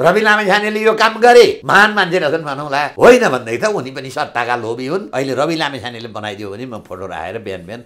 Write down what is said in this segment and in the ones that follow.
रवि लामेछानेले यो काम गरे महान मान्छे रहेछन् भनौँला होइन भन्दै त उनी पनि सत्ताका लोभी हुन् अहिले रवि लामेछानेले बनाइदियो भने म फोटो राखेर बिहान बिहान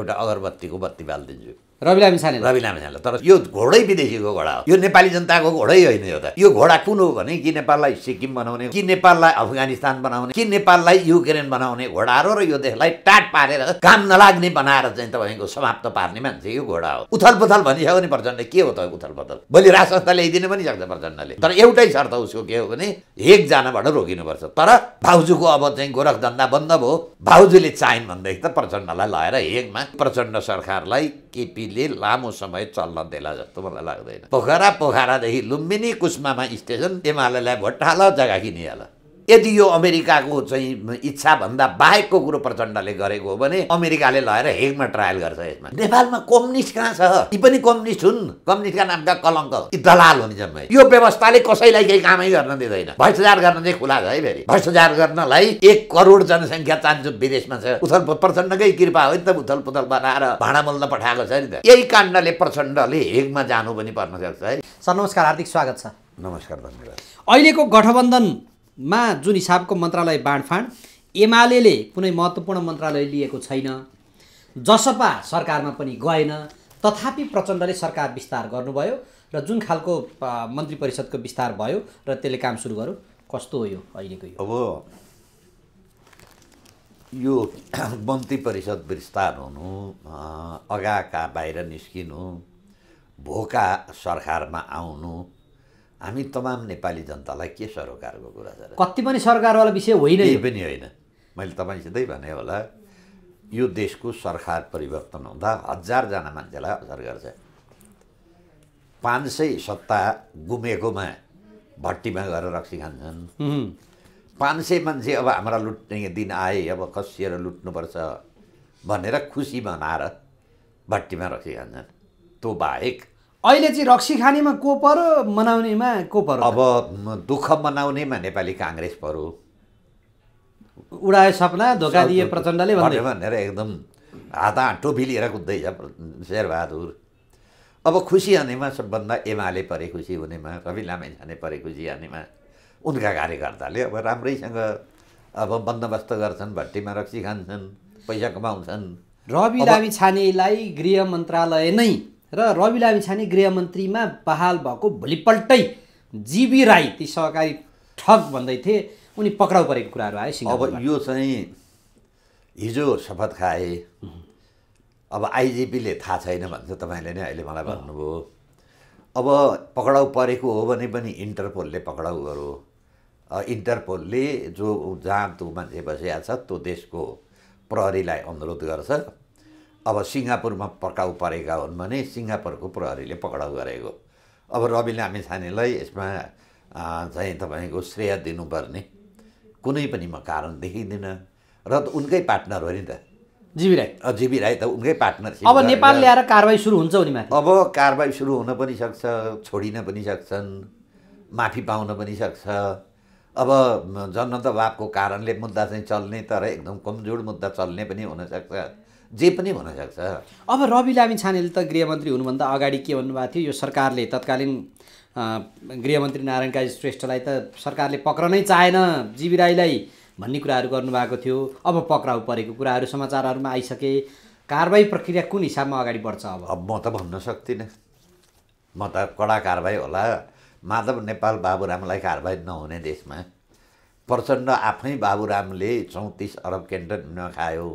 एउटा अगरबत्तीको बत्ती बालिदिन्छु रवि लामी छाने रवि लामी तर यो घोडै विदेशीको घोडा हो यो नेपाली जनताको घोडै होइन यो त यो घोडा कुन हो भने कि नेपाललाई सिक्किम बनाउने कि नेपाललाई अफगानिस्तान बनाउने कि नेपाललाई युक्रेन बनाउने घोडा हो र यो देशलाई टाट पारेर काम नलाग्ने बनाएर चाहिँ तपाईँको समाप्त पार्ने मान्छे यो घोडा हो उथल पुथल भनिसक्यो भने प्रचण्ड के हो त उथल पुथल भोलि राज संस्था ल्याइदिनु पनि सक्छ प्रचण्डले तर एउटै शर्त उसको के हो भने एकजनाबाट रोकिनुपर्छ तर भाउजूको अब चाहिँ गोरख बन्द भयो भाउजूले चाहिन् भनेदेखि त प्रचण्डलाई लगाएर हेगमा प्रचण्ड सरकारलाई केपी अहिले लामो समय चल्न देला जस्तो मलाई लाग्दैन पोखरा पोखरादेखि लुम्बिनी कुस्मामा स्टेसन एमालेलाई भोटाल जग्गा किनिहाल यदि यो अमेरिकाको चाहिँ इच्छाभन्दा बाहेकको कुरो प्रचण्डले गरेको हो भने अमेरिकाले लगाएर हेगमा ट्रायल गर्छ यसमा नेपालमा कम्युनिस्ट कहाँ छ यी पनि कम्युनिस्ट हुन् कम्युनिस्टका नामका कलङ्क यी दलाल हुने जम्मै यो व्यवस्थाले कसैलाई केही कामै गर्न दिँदैन भ्रष्टाचार गर्न चाहिँ खुला छ है फेरि भ्रष्टाचार गर्नलाई एक करोड जनसङ्ख्या चाहन्छु विदेशमा छ उथल प्रचण्डकै कृपा हो नि त उथल पुथल बनाएर भाँडा त पठाएको छ नि त यही काण्डले प्रचण्डले हेगमा जानु पनि पर्न सक्छ है सर नमस्कार हार्दिक स्वागत छ नमस्कार धन्यवाद अहिलेको गठबन्धन मा जुन हिसाबको मन्त्रालय बाँडफाँड एमाले कुनै महत्त्वपूर्ण मन्त्रालय लिएको छैन जसपा सरकारमा पनि गएन तथापि प्रचण्डले सरकार विस्तार गर्नुभयो र जुन खालको मन्त्री परिषदको विस्तार भयो र त्यसले काम सुरु गर्यो कस्तो हो यो अहिलेको यो अब यो मन्त्री परिषद विस्तार हुनु अगाका बाहिर निस्किनु भोका सरकारमा आउनु हामी तमाम नेपाली जनतालाई के सरोकारको कुरा छ कति पनि सरकारवाला विषय होइन यो पनि होइन मैले तपाईँसितै भने होला यो देशको सरकार परिवर्तन हुँदा हजारजना मान्छेलाई असर गर्छ पाँच सय सत्ता गुमेकोमा भट्टीमा गएर रक्सी खान्छन् पाँच सय मान्छे अब हाम्रा लुट्ने दिन आए अब खसिएर लुट्नुपर्छ भनेर खुसी मनाएर भट्टीमा रक्सी खान्छन् त्यो बाहेक अहिले चाहिँ रक्सी खानेमा को पर मनाउनेमा को पर अब दुःख मनाउनेमा नेपाली काङ्ग्रेस पर्यो उडायो सपना धोका दिए प्रचण्डले भनेर एकदम हात हात टोपी लिएर कुद्दैछ शेरबहादुर अब खुसी हानेमा सबभन्दा एमाले परे खुसी हुनेमा रवि लामाइ छाने परे खुसी हानेमा उनका कार्यकर्ताले अब राम्रैसँग अब बन्दोबस्त गर्छन् भट्टीमा रक्सी खान्छन् पैसा कमाउँछन् रवि लामी छानेलाई गृह मन्त्रालय नै र रवि लामिछाने गृहमन्त्रीमा बहाल भएको भोलिपल्टै जीबी राई ती सहकारी ठग भन्दै थिए उनी पक्राउ परेको कुराहरू आयो अब यो चाहिँ हिजो शपथ खाए अब आइजिपीले थाहा छैन भन्छ तपाईँले नै अहिले मलाई भन्नुभयो अब पक्राउ परेको हो भने पनि इन्टरपोलले पक्राउ गरो इन्टरपोलले जो जहाँ त्यो मान्छे बसिहाल्छ त्यो देशको प्रहरीलाई अनुरोध गर्छ अब सिङ्गापुरमा पक्राउ परेका हुन् भने सिङ्गापुरको प्रहरीले पक्राउ गरेको अब रवि लामिछानेलाई यसमा चाहिँ तपाईँको श्रेय दिनुपर्ने कुनै पनि म कारण देखिँदिनँ र त उनकै पार्टनर हो नि त जीवी राई जीवी राई त उनकै पार्टनर अब नेपाल ल्याएर कारवाही सुरु हुन्छ उनीमाथि अब कारवाही सुरु हुन पनि सक्छ छोडिन पनि सक्छन् माफी पाउन पनि सक्छ अब जन्म कारणले मुद्दा चाहिँ चल्ने तर एकदम कमजोर मुद्दा चल्ने पनि हुनसक्छ जे पनि भन्न सक्छ अब रवि लामी छानेले त गृहमन्त्री हुनुभन्दा अगाडि के भन्नुभएको थियो यो सरकारले तत्कालीन गृहमन्त्री नारायण काजी श्रेष्ठलाई त सरकारले पक्रनै चाहेन जीवी राईलाई भन्ने कुराहरू गर्नुभएको थियो अब पक्राउ परेको कुराहरू समाचारहरूमा आइसके कारवाही प्रक्रिया कुन हिसाबमा अगाडि बढ्छ अब अब म त भन्न सक्दिनँ म त कडा कारवाही होला माधव नेपाल बाबुरामलाई कारवाही नहुने देशमा प्रचण्ड आफै बाबुरामले चौतिस अरब केन्द्र नखायो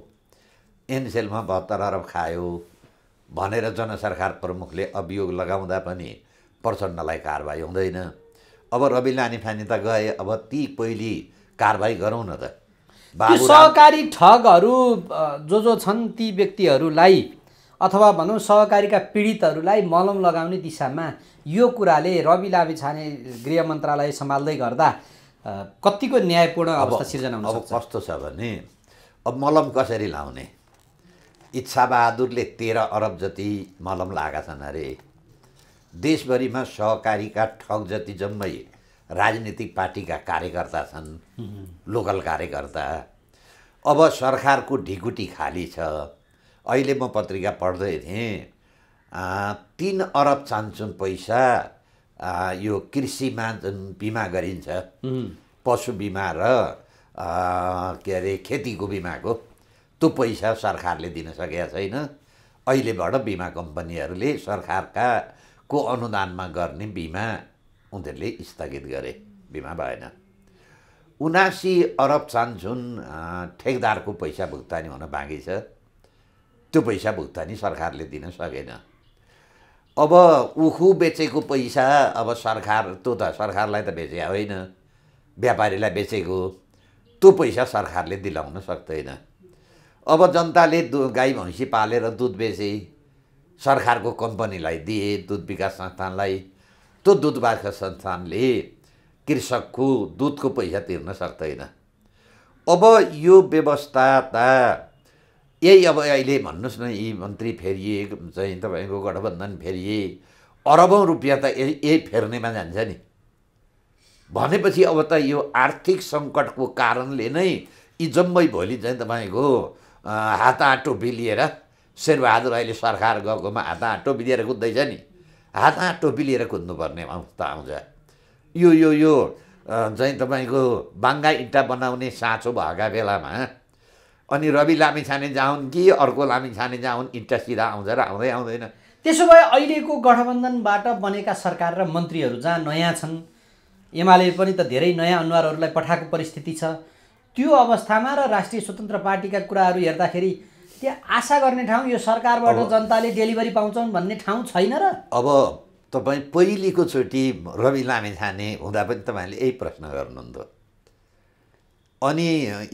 एनसेलमा बहत्तर अरब खायो भनेर जनसरकार प्रमुखले अभियोग लगाउँदा पनि प्रचण्डलाई कारवाही हुँदैन अब रवि लानी फानी त गए अब ती पहिले कारवाही गरौँ न त सहकारी ठगहरू जो जो छन् ती व्यक्तिहरूलाई अथवा भनौँ सहकारीका पीडितहरूलाई मलम लगाउने दिशामा यो कुराले रवि लाभे छाने गृह मन्त्रालय सम्हाल्दै गर्दा कतिको न्यायपूर्ण अवस्था सिर्जना अब कस्तो छ भने अब मलम कसरी लाउने इच्छाबहादुरले तेह्र अरब जति मलम लागेका छन् अरे देशभरिमा सहकारीका ठग जति जम्मै राजनीतिक पार्टीका कार्यकर्ता छन् लोकल कार्यकर्ता अब सरकारको ढिकुटी खाली छ अहिले म पत्रिका पढ्दै थिएँ तिन अरब चाहन्छन् पैसा आ, यो कृषिमा जुन बिमा गरिन्छ पशु बिमा र के अरे खेतीको बिमाको त्यो पैसा सरकारले दिन सकेका छैन अहिलेबाट बिमा कम्पनीहरूले सरकारका को अनुदानमा गर्ने बिमा उनीहरूले स्थगित गरे बिमा भएन उनासी अरब जुन ठेकदारको पैसा भुक्तानी हुन बाँकी छ त्यो पैसा भुक्तानी सरकारले दिन सकेन अब उखु बेचेको पैसा अब सरकार त्यो त सरकारलाई त बेचेको होइन व्यापारीलाई बेचेको त्यो पैसा सरकारले दिलाउन सक्दैन अब जनताले दु गाई भैँसी पालेर दुध बेचे सरकारको कम्पनीलाई दिए दुध विकास संस्थानलाई त्यो दुध विकास संस्थानले कृषकको दुधको पैसा तिर्न सक्दैन अब यो व्यवस्था त यही अब अहिले भन्नुहोस् न यी मन्त्री फेरिए चाहिँ तपाईँको गठबन्धन फेरिए अरबौँ रुपियाँ त यही फेर्नेमा जान्छ नि भनेपछि अब त यो आर्थिक सङ्कटको कारणले नै यी जम्मै भोलि चाहिँ तपाईँको हाताआँटो बिलिएर शेरबहादुर अहिले सरकार गएकोमा हाताआँटो बिलिएर कुद्दैछ नि हाताआँटो बिलिएर कुद्नुपर्ने अवस्था आउँछ यो यो यो चाहिँ तपाईँको बाङ्गा इँटा बनाउने साँचो भएका बेलामा अनि रवि लामी छाने जाउन् कि अर्को लामी छाने जाउन् इँटा सिधा आउँछ र आउँदै आउँदैन त्यसो भए अहिलेको गठबन्धनबाट बनेका सरकार र मन्त्रीहरू जहाँ नयाँ छन् एमाले पनि त धेरै नयाँ अनुहारहरूलाई पठाएको परिस्थिति छ त्यो अवस्थामा र राष्ट्रिय स्वतन्त्र पार्टीका कुराहरू हेर्दाखेरि त्यो आशा गर्ने ठाउँ यो सरकारबाट जनताले डेलिभरी पाउँछन् भन्ने ठाउँ छैन र अब तपाईँ पहिलेकोचोटि रवि लामे छाने हुँदा पनि तपाईँले यही प्रश्न गर्नुहुन्थ्यो अनि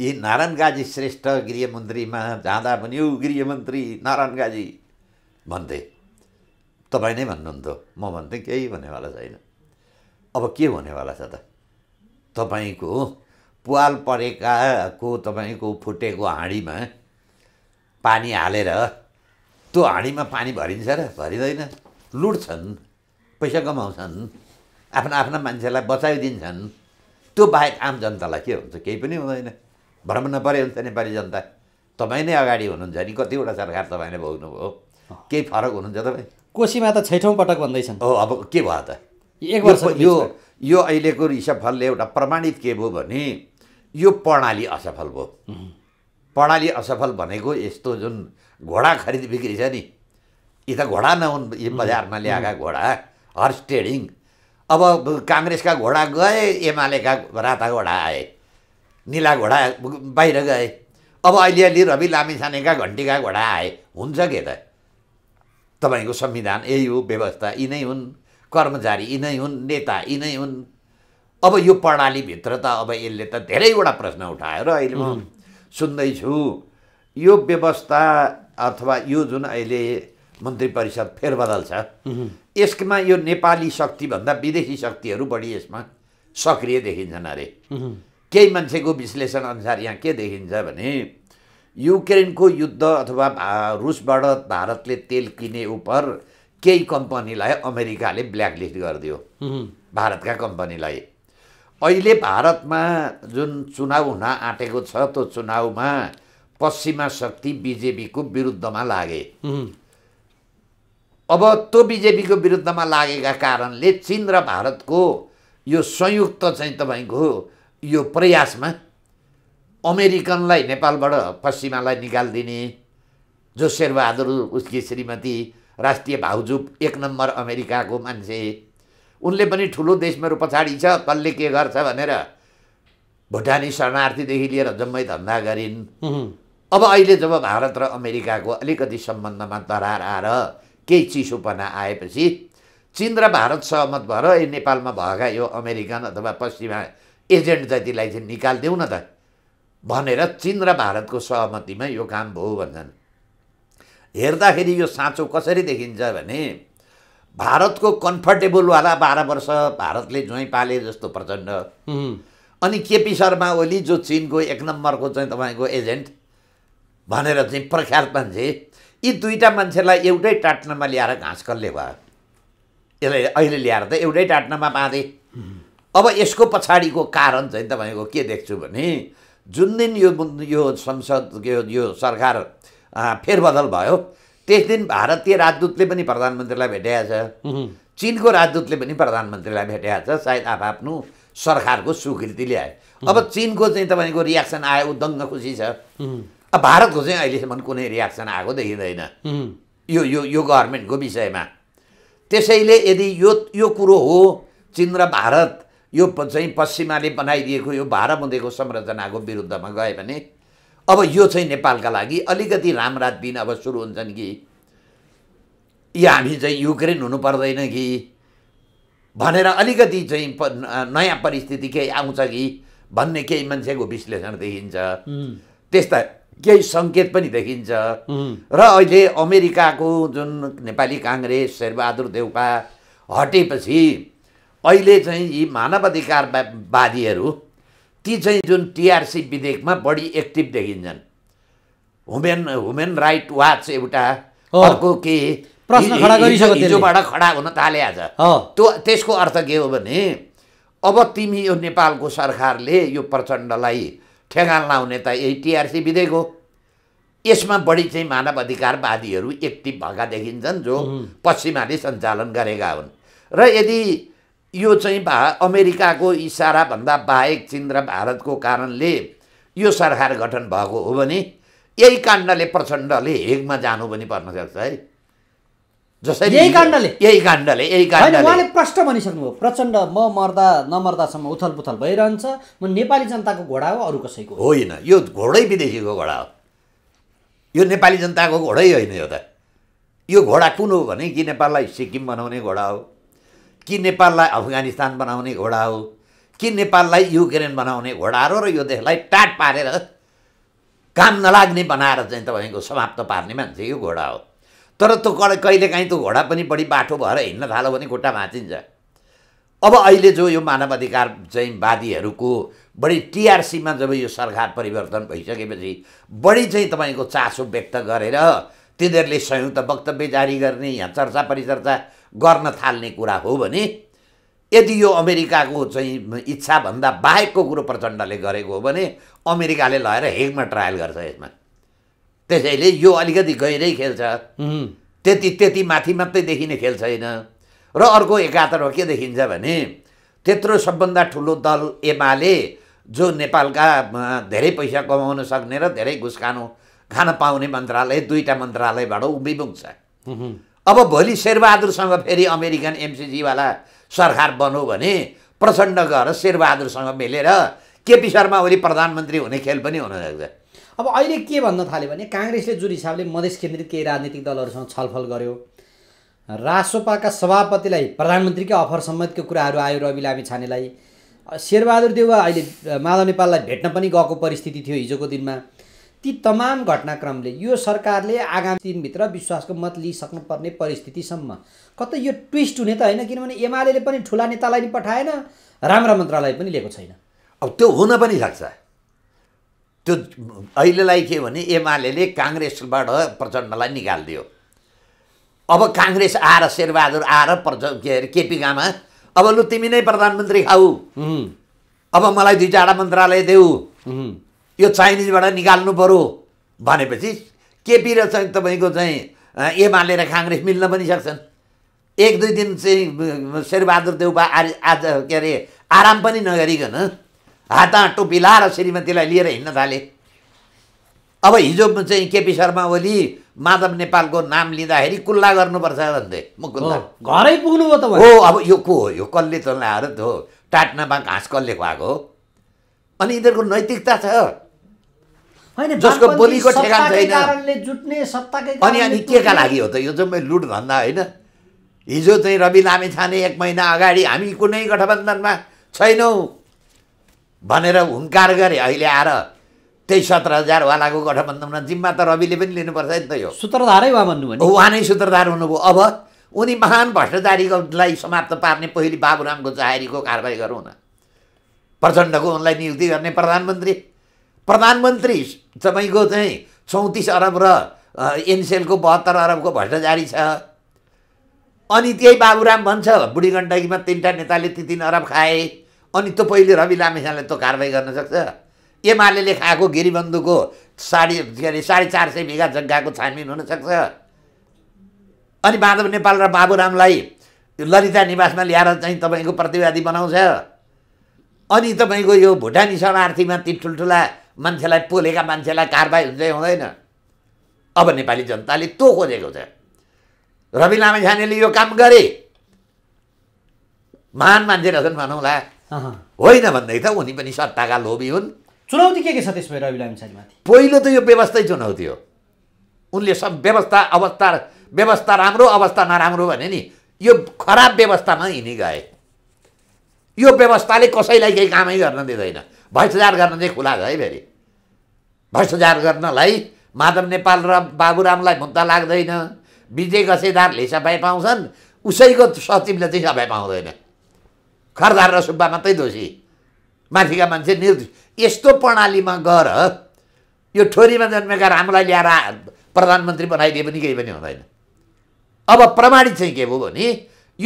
यी नारायण गाजी श्रेष्ठ गृहमन्त्रीमा जाँदा पनि ऊ गृहमन्त्री नारायण गाजी भन्थे तपाईँ नै भन्नुहुन्थ्यो म भन्थेँ केही हुनेवाला छैन अब के हुनेवाला छ त तपाईँको पुवाल परेकाको तपाईँको फुटेको हाँडीमा पानी हालेर त्यो हाँडीमा पानी भरिन्छ र भरिँदैन लुट्छन् पैसा कमाउँछन् आफ्ना आफ्ना मान्छेलाई बचाइदिन्छन् त्यो बाहेक आम जनतालाई के हुन्छ केही पनि हुँदैन भ्रम नपरे हुन्छ नेपाली जनता तपाईँ नै अगाडि हुनुहुन्छ नि कतिवटा सरकार तपाईँले भोग्नुभयो केही फरक हुनुहुन्छ तपाईँ कोसीमा त छैठौँ पटक भन्दैछन् हो अब के भयो त एक वर्ष यो यो अहिलेको रिसफलले एउटा प्रमाणित के भयो भने यो प्रणाली असफल भयो प्रणाली असफल भनेको यस्तो जुन घोडा खरिद बिक्री छ नि यी घोडा नहुन् यी बजारमा ल्याएका घोडा हर्स ट्रेडिङ अब काङ्ग्रेसका घोडा गए एमालेका राता घोडा आए निला घोडा बाहिर गए अब अलिअलि रवि रवि लामिछानेका घन्टीका घोडा आए हुन्छ के त तपाईँको संविधान यही हो व्यवस्था यिनै हुन् कर्मचारी यिनै हुन् नेता यिनै हुन् अब यो प्रणालीभित्र त अब यसले त धेरैवटा प्रश्न उठायो र अहिले म सुन्दैछु यो व्यवस्था अथवा यो जुन अहिले मन्त्री परिषद फेरबदल छ यसमा यो नेपाली शक्तिभन्दा विदेशी शक्तिहरू बढी यसमा सक्रिय देखिन्छन् अरे केही मान्छेको विश्लेषण अनुसार यहाँ के देखिन्छ भने युक्रेनको युद्ध अथवा रुसबाट भारतले तेल किने उप केही कम्पनीलाई अमेरिकाले ब्ल्याकलिस्ट गरिदियो भारतका कम्पनीलाई अहिले भारतमा जुन चुनाव हुन आँटेको छ त्यो चुनावमा पश्चिमा शक्ति बिजेपीको विरुद्धमा लागे अब त्यो बिजेपीको विरुद्धमा लागेका कारणले चिन र भारतको यो संयुक्त चाहिँ तपाईँको यो प्रयासमा अमेरिकनलाई नेपालबाट पश्चिमालाई निकालिदिने जो शेरबहादुर उसकी श्रीमती राष्ट्रिय भाउजू एक नम्बर अमेरिकाको मान्छे उनले पनि ठुलो देश मेरो पछाडि छ कसले के गर्छ भनेर भुटानी शरणार्थीदेखि लिएर जम्मै धन्दा गरिन् अब अहिले जब भारत र अमेरिकाको अलिकति सम्बन्धमा दरार आएर केही चिसोपना आएपछि चिन र भारत सहमत भएर ए नेपालमा भएका यो अमेरिकन अथवा पश्चिमा एजेन्ट जतिलाई चाहिँ निकालिदेऊ न त भनेर चिन र भारतको सहमतिमा यो काम भयो भन्छन् हेर्दाखेरि यो साँचो कसरी देखिन्छ भने भारतको कम्फर्टेबलवाला बाह्र वर्ष भारतले ज्वाइँ पाले जस्तो प्रचण्ड अनि केपी शर्मा ओली जो चिनको एक नम्बरको चाहिँ तपाईँको एजेन्ट भनेर चाहिँ प्रख्यात मान्छे यी दुईवटा मान्छेलाई एउटै टाट्नमा ल्याएर घाँस कसले भयो यसलाई अहिले ल्याएर त एउटै टाट्नमा बाँधे अब यसको पछाडिको कारण चाहिँ तपाईँको के देख्छु भने जुन दिन यो यो संसद यो यो सरकार फेरबदल भयो त्यस दिन भारतीय राजदूतले पनि प्रधानमन्त्रीलाई छ चिनको राजदूतले पनि प्रधानमन्त्रीलाई छ सायद आफआफ्नो सरकारको स्वीकृति ल्याए अब चिनको चाहिँ तपाईँको रियाक्सन आयो उदङ्ग खुसी छ अब भारतको चाहिँ अहिलेसम्म कुनै रियाक्सन आएको देखिँदैन यो यो यो गभर्मेन्टको विषयमा त्यसैले यदि यो यो कुरो हो चिन र भारत यो चाहिँ पश्चिमाले बनाइदिएको यो हुँदैको संरचनाको विरुद्धमा गए भने अब यो चाहिँ नेपालका लागि अलिकति रामरात दिन अब सुरु हुन्छन् कि या हामी चाहिँ युक्रेन हुनु पर्दैन कि भनेर अलिकति चाहिँ नयाँ परिस्थिति केही आउँछ कि भन्ने केही मान्छेको विश्लेषण देखिन्छ त्यस्ता केही सङ्केत पनि देखिन्छ र अहिले अमेरिकाको जुन नेपाली काङ्ग्रेस शेरबहादुर देउपा हटेपछि अहिले चाहिँ यी मानव मानवाधिकारवादीहरू ती चाहिँ जुन टिआरसी विधेयकमा बढी एक्टिभ देखिन्छन् हुमेन हुमेन राइट वाच एउटा अर्को के प्रश्न खडा हिजोबाट खडा हुन थाले आज त्यो त्यसको अर्थ के हो भने अब तिमी यो नेपालको सरकारले यो प्रचण्डलाई ठेगान लाउने त यही टिआरसी विधेयक हो यसमा बढी चाहिँ मानव अधिकारवादीहरू एक्टिभ भएका देखिन्छन् जो पश्चिमाले सञ्चालन गरेका हुन् र यदि यो चाहिँ भा अमेरिकाको इसाराभन्दा बाहेक चिन र भारतको कारणले यो सरकार गठन भएको हो भने यही काण्डले प्रचण्डले हेगमा जानु पनि पर्न सक्छ है जसरी यही काण्डले यही काण्डले यही काण्डले उहाँले प्रश्न भनिसक्नुभयो प्रचण्ड म मर्दा नमर्दासम्म उथल पुथल भइरहन्छ म नेपाली जनताको घोडा हो अरू कसैको होइन यो घोडै विदेशीको घोडा हो यो नेपाली जनताको घोडै होइन यो त यो घोडा कुन हो भने कि नेपाललाई सिक्किम बनाउने घोडा हो कि नेपाललाई अफगानिस्तान बनाउने घोडा हो कि नेपाललाई युक्रेन बनाउने घोडा हो र यो देशलाई टाट पारेर काम नलाग्ने बनाएर चाहिँ तपाईँको समाप्त पार्ने मान्छे यो घोडा हो तर त्यो कडा कहिलेकाहीँ त्यो घोडा पनि बढी बाठो भएर हिँड्न थाल्यो भने खुट्टा भाँचिन्छ अब अहिले जो यो मानव अधिकार चाहिँ वादीहरूको बढी टिआरसीमा जब यो सरकार परिवर्तन भइसकेपछि बढी चाहिँ तपाईँको चासो व्यक्त गरेर तिनीहरूले संयुक्त वक्तव्य जारी गर्ने यहाँ चर्चा परिचर्चा गर्न थाल्ने कुरा हो भने यदि यो अमेरिकाको चाहिँ इच्छाभन्दा बाहेकको कुरो प्रचण्डले गरेको हो भने अमेरिकाले लगाएर हेगमा ट्रायल गर्छ यसमा त्यसैले यो अलिकति गहिरै खेल्छ त्यति त्यति माथि मात्रै देखिने खेल छैन र अर्को एकातर्फ के देखिन्छ भने त्यत्रो सबभन्दा ठुलो दल एमाले जो नेपालका धेरै पैसा कमाउन सक्ने र धेरै घुस खानु खान पाउने मन्त्रालय दुईवटा मन्त्रालयबाट उभिमुख छ अब भोलि शेरबहादुरसँग फेरि अमेरिकन एमसिजीवाला सरकार बनो भने प्रचण्ड गएर शेरबहादुरसँग मिलेर केपी शर्मा ओली प्रधानमन्त्री हुने खेल पनि हुन सक्छ अब अहिले के भन्न थाल्यो भने काङ्ग्रेसले जुन हिसाबले मधेस केन्द्रित केही राजनीतिक दलहरूसँग छलफल गर्यो रासोपाका सभापतिलाई प्रधानमन्त्रीकै अफर सम्बन्धको कुराहरू आयो रवि लामी छानेलाई शेरबहादुर देउवा अहिले माधव नेपाललाई भेट्न पनि गएको परिस्थिति थियो हिजोको दिनमा ती तमाम घटनाक्रमले यो सरकारले आगामी दिनभित्र विश्वासको मत लिइसक्नुपर्ने परिस्थितिसम्म कतै यो ट्विस्ट हुने त होइन किनभने एमाले पनि ठुला नेतालाई नि पठाएन राम्रा मन्त्रालय पनि लिएको छैन अब त्यो हुन पनि सक्छ त्यो अहिलेलाई के भने एमाले काङ्ग्रेसबाट प्रचण्डलाई निकालिदियो अब काङ्ग्रेस आएर शेरबहादुर आएर प्रच के अरे केपिकामा अब लु तिमी नै प्रधानमन्त्री खाऊ अब मलाई दुई चारवटा मन्त्रालय देऊ यो चाइनिजबाट निकाल्नु पऱ्यो भनेपछि केपी र चाहिँ तपाईँको चाहिँ एमाले र काङ्ग्रेस मिल्न पनि सक्छन् एक दुई दिन चाहिँ शेरबहादुर देउपा आज आज के अरे आराम पनि नगरिकन हातमा टोपी लाएर श्रीमतीलाई लिएर हिँड्न थाले अब हिजो चाहिँ केपी शर्मा ओली माधव नेपालको नाम लिँदाखेरि कुल्ला गर्नुपर्छ भन्थे म कुल्ला घरै पुग्नुभयो त हो अब यो को हो यो कसले त हो टाटनामा घाँस कसले खुवाएको हो अनि यिनीहरूको नैतिकता छ होइन जसको बोलीको ठेगान छैन अनि अनि के का लागि हो त यो जम्मै लुट धन्दा होइन हिजो चाहिँ रवि लामे छाने एक महिना अगाडि हामी कुनै गठबन्धनमा छैनौँ भनेर हुङ्कार गरे अहिले आएर त्यही सत्र हजारवालाको गठबन्धनमा जिम्मा त रविले पनि लिनुपर्छ नि त यो सूत्रधारै वा भन्नुभयो उहाँ नै सूत्रधार हुनुभयो अब उनी महान भ्रष्टाचारीलाई समाप्त पार्ने पहिले बाबुरामको चाहेरीको कारवाही गरौँ न प्रचण्डको उनलाई नियुक्ति गर्ने प्रधानमन्त्री प्रधानमन्त्री तपाईँको चाहिँ चौतिस अरब र एनसेलको बहत्तर अरबको भ्रष्टाचारी छ अनि त्यही बाबुराम भन्छ बुढी गण्डकीमा तिनवटा नेताले ती तिन अरब खाए अनि त्यो पहिले रवि लामेसाले त्यो कारवाही गर्न सक्छ एमाले खाएको गिरीबन्धुको साढे के अरे साढे चार सय बिघा जग्गाको छानबिन हुनसक्छ अनि माधव नेपाल र बाबुरामलाई ललिता निवासमा ल्याएर चाहिँ तपाईँको प्रतिवादी बनाउँछ अनि तपाईँको यो भुटानी शरणार्थीमा ती ठुल्ठुला मान्छेलाई पोलेका मान्छेलाई कारवाही हुँदै हुँदैन अब नेपाली जनताले तो खोजेको छ रवि लामेछानेले यो काम गरे महान मान्छे रहेछन् भनौँला होइन भन्दै त उनी पनि सत्ताका लोभी हुन् चुनौती के के छ त्यसमा रवि लामेछानेमाथि पहिलो त यो व्यवस्थै चुनौती हो उनले सब व्यवस्था अवस्था व्यवस्था राम्रो अवस्था नराम्रो भने नि यो खराब व्यवस्थामा हिँडी गए यो व्यवस्थाले कसैलाई केही कामै गर्न दिँदैन भ्रष्टाचार गर्न चाहिँ खुला छ है फेरि भ्रष्टाचार गर्नलाई माधव नेपाल र बाबुरामलाई मुद्दा लाग्दैन विजय गसेदारले सफाइ पाउँछन् उसैको सचिवले चाहिँ सफाइ पाउँदैन खरदार र सुब्बा मात्रै दोषी माथिका मान्छे निर्दोष यस्तो प्रणालीमा गएर यो ठोरीमा जन्मेका रामलाई ल्याएर प्रधानमन्त्री बनाइदिए पनि केही पनि हुँदैन अब प्रमाणित चाहिँ के भयो भने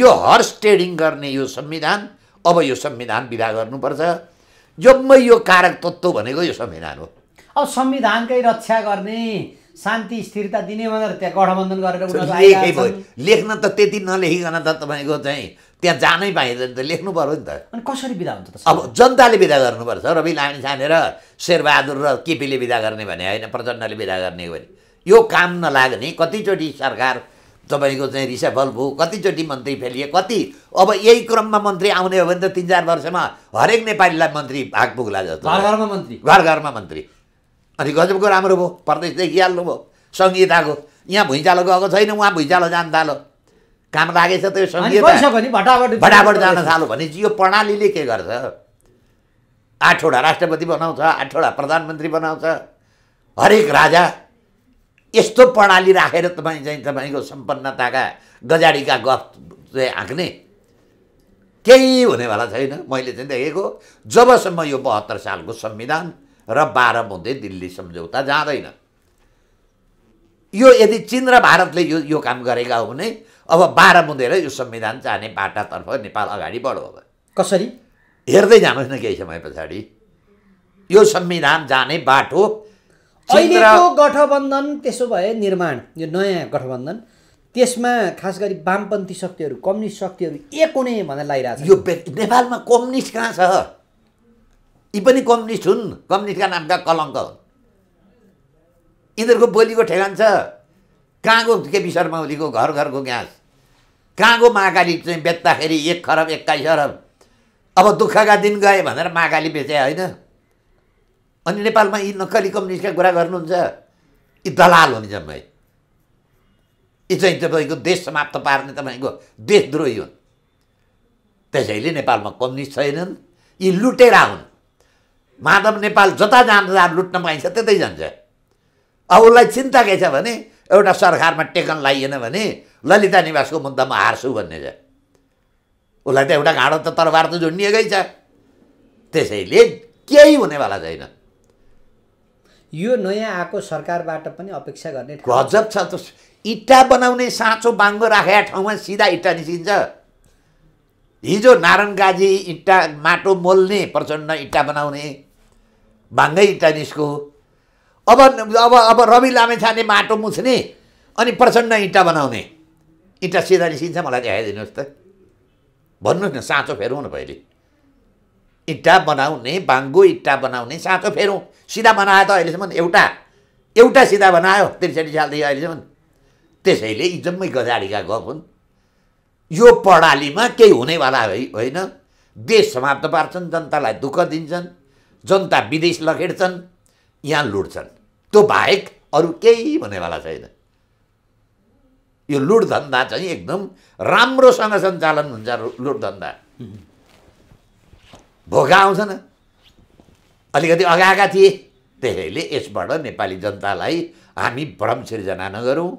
यो हर्स ट्रेडिङ गर्ने यो संविधान अब यो संविधान विदा गर्नुपर्छ जम्मै यो कारक तत्त्व भनेको यो संविधान हो अब संविधानकै रक्षा गर्ने शान्ति स्थिरता दिने भनेर त्यहाँ गठबन्धन गरेर लेखै लेख्न त त्यति नलेखिकन त तपाईँको चाहिँ त्यहाँ जानै पाइँदैन त लेख्नु पऱ्यो नि त अनि कसरी विदा हुन्छ त अब जनताले विदा गर्नुपर्छ रवि लामी छानेर शेरबहादुर र केपीले विदा गर्ने भने होइन प्रचण्डले विदा गर्ने भने यो काम नलाग्ने कतिचोटि सरकार तपाईँको चाहिँ रिसेफल भयो कतिचोटि मन्त्री फेलिए कति अब यही क्रममा मन्त्री आउने हो भने त तिन चार वर्षमा हरेक नेपालीलाई मन्त्री भाग पुग्ला जस्तो घर घरमा मन्त्री घर घरमा मन्त्री अनि गजबको राम्रो भयो प्रदेश देखिहाल्नु भयो सङ्गीताको यहाँ भुइँचालो गएको छैन उहाँ भुइँचालो जान थालो काम लागेछ त्यो भटाभट जान थालो भनेपछि यो प्रणालीले के गर्छ आठवटा राष्ट्रपति बनाउँछ आठवटा प्रधानमन्त्री बनाउँछ हरेक राजा यस्तो प्रणाली राखेर तपाईँ चाहिँ तपाईँको सम्पन्नताका गजाडीका गफ चाहिँ आँक्ने केही हुनेवाला छैन मैले चाहिँ देखेको जबसम्म यो बहत्तर सालको संविधान र बाह्र बुँदै दिल्ली सम्झौता जाँदैन यो यदि चिन र भारतले यो यो काम गरेका हो भने अब बाह्र मुँदेर यो संविधान चाहने बाटातर्फ नेपाल अगाडि बढो अब कसरी हेर्दै जानुहोस् न केही समय पछाडि यो संविधान जाने बाटो अहिलेको गठबन्धन त्यसो भए निर्माण यो नयाँ गठबन्धन त्यसमा खास गरी वामपन्थी शक्तिहरू कम्युनिस्ट शक्तिहरू एक हुने भनेर लागिरहेको छ यो नेपालमा कम्युनिस्ट कहाँ छ यी पनि कम्युनिस्ट हुन् कम्युनिस्टका नामका कलङ्क यिनीहरूको बोलीको ठेगान छ कहाँको केपी शर्मा ओलीको घर घरको ग्यास कहाँको महाकाली चाहिँ बेच्दाखेरि एक खरब एक्काइस अरब अब दुःखका दिन गए भनेर महाकाली बेचे होइन अनि नेपालमा यी नक्कली कम्युनिस्टका कुरा गर्नुहुन्छ यी दलाल हुन् जम्मै यी चाहिँ तपाईँको देश समाप्त पार्ने तपाईँको देशद्रोही हुन् त्यसैले नेपालमा कम्युनिस्ट छैनन् यी लुटेरा हुन् माधव नेपाल जता जाँदा लुट्न पाइन्छ त्यतै जान्छ अब उसलाई चिन्ता के छ भने एउटा सरकारमा टेकन लाइएन भने ललिता निवासको मुद्दामा हार्छु भन्ने छ उसलाई त एउटा घाँडो त तरबार त झुन्डिएकै छ त्यसैले केही हुनेवाला छैन यो नयाँ आएको सरकारबाट पनि अपेक्षा गर्ने गजब छ त इट्टा बनाउने साँचो बाङ्गो राखेका ठाउँमा सिधा इट्टा निस्किन्छ हिजो नारायण गाजी इट्टा माटो मोल्ने प्रचण्ड इट्टा बनाउने बाङ्गै इट्टा निस्को अब अब अब रवि लामे छाने माटो मुछ्ने अनि प्रचण्ड इँटा बनाउने इँटा सिधा निस्किन्छ मलाई देखाइदिनुहोस् त भन्नुहोस् न साँचो फेरौँ न पहिले इट्टा बनाउने बाङ्गो इट्टा बनाउने साँचो फेरौँ सिधा बनायो त अहिलेसम्म एउटा एउटा सिधा बनायो त्रिसठी सालदेखि अहिलेसम्म त्यसैले यी जम्मै गजाडीका गफ हुन् यो प्रणालीमा केही हुनेवाला होइन देश समाप्त पार्छन् जनतालाई दुःख दिन्छन् जनता विदेश लखेड्छन् यहाँ लुट्छन् त्यो बाहेक अरू केही हुनेवाला छैन यो लुट धन्दा चाहिँ एकदम राम्रोसँग सञ्चालन हुन्छ लुट धन्दा भोका आउँछन् अलिकति अगाएका थिए त्यसैले यसबाट नेपाली जनतालाई हामी भ्रम सिर्जना नगरौँ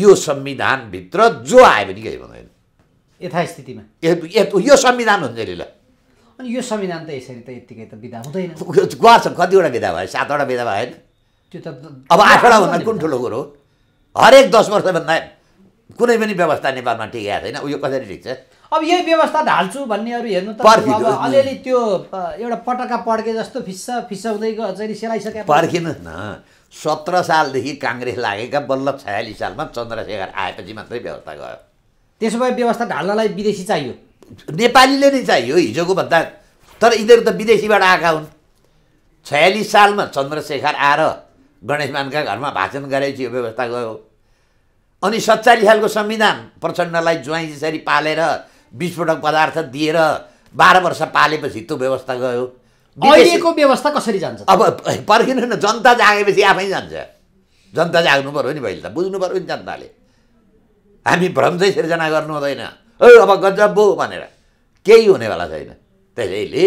यो संविधानभित्र जो आयो भने केही भन्दैन यथास्थितिमा यो संविधान हुन्छ नि ल अनि यो संविधान त यसरी त यत्तिकै त विधा हुँदैन गर्छ कतिवटा विधा भयो सातवटा विधा भएन त्यो त अब आठवटा भन्दा कुन ठुलो कुरो हो हरेक दस वर्षभन्दा कुनै पनि व्यवस्था नेपालमा टिकेको छैन उयो कसरी छ अब यही व्यवस्था ढाल्छु भन्नेहरू हेर्नु त अलिअलि त्यो एउटा पटका पड्के जस्तो फिस्छ फिसाउँदै अझै सेलाइसके पर्खिनुहोस् न सत्र सालदेखि काङ्ग्रेस लागेका बल्ल छयालिस सालमा चन्द्रशेखर आएपछि मात्रै व्यवस्था गयो त्यसो भए व्यवस्था ढाल्नलाई विदेशी चाहियो नेपालीले नै चाहियो हिजोको भन्दा तर यिनीहरू त विदेशीबाट आएका हुन् छयालिस सालमा चन्द्रशेखर आएर गणेशमानका घरमा भाषण गरेपछि यो व्यवस्था गयो अनि सत्तालिस सालको संविधान प्रचण्डलाई ज्वाइँ जसरी पालेर विस्फोटक पदार्थ दिएर बाह्र वर्ष पालेपछि त्यो व्यवस्था गयो अहिलेको व्यवस्था कसरी जान्छ अब पर्खिनु न जनता जागेपछि आफै जान्छ जनता जाग्नु पऱ्यो नि पहिले त बुझ्नु पऱ्यो नि जनताले हामी भ्रम चाहिँ सिर्जना गर्नु हुँदैन ओ अब गजब बो भनेर केही हुनेवाला छैन त्यसैले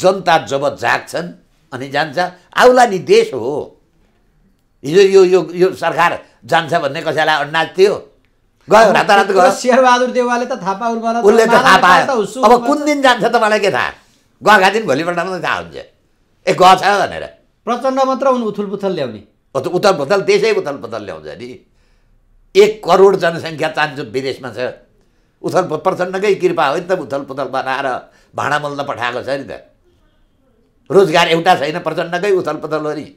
जनता जब जाग्छन् अनि जान्छ आउला नि देश हो हिजो यो यो यो सरकार जान्छ भन्ने कसैलाई अन्नाज थियो गयो रातारात गयो शेरबहादुर देवालले त थापा उसले त थाहा पायो अब कुन दिन जान्छ त मलाई के थाहा गएका दिन भोलिपल्ट मात्रै थाहा हुन्छ ए छ भनेर प्रचण्ड मात्र उन उथुल पुथल ल्याउने उथल पुथल देशै उथल पुथल ल्याउँछ नि एक करोड जनसङ्ख्या चाहन्छ विदेशमा छ उथल प्रचण्डकै कृपा हो नि त उथल पुथल बनाएर भाँडा मल्न पठाएको छ नि त रोजगार एउटा छैन प्रचण्डकै उथल पुथल हो नि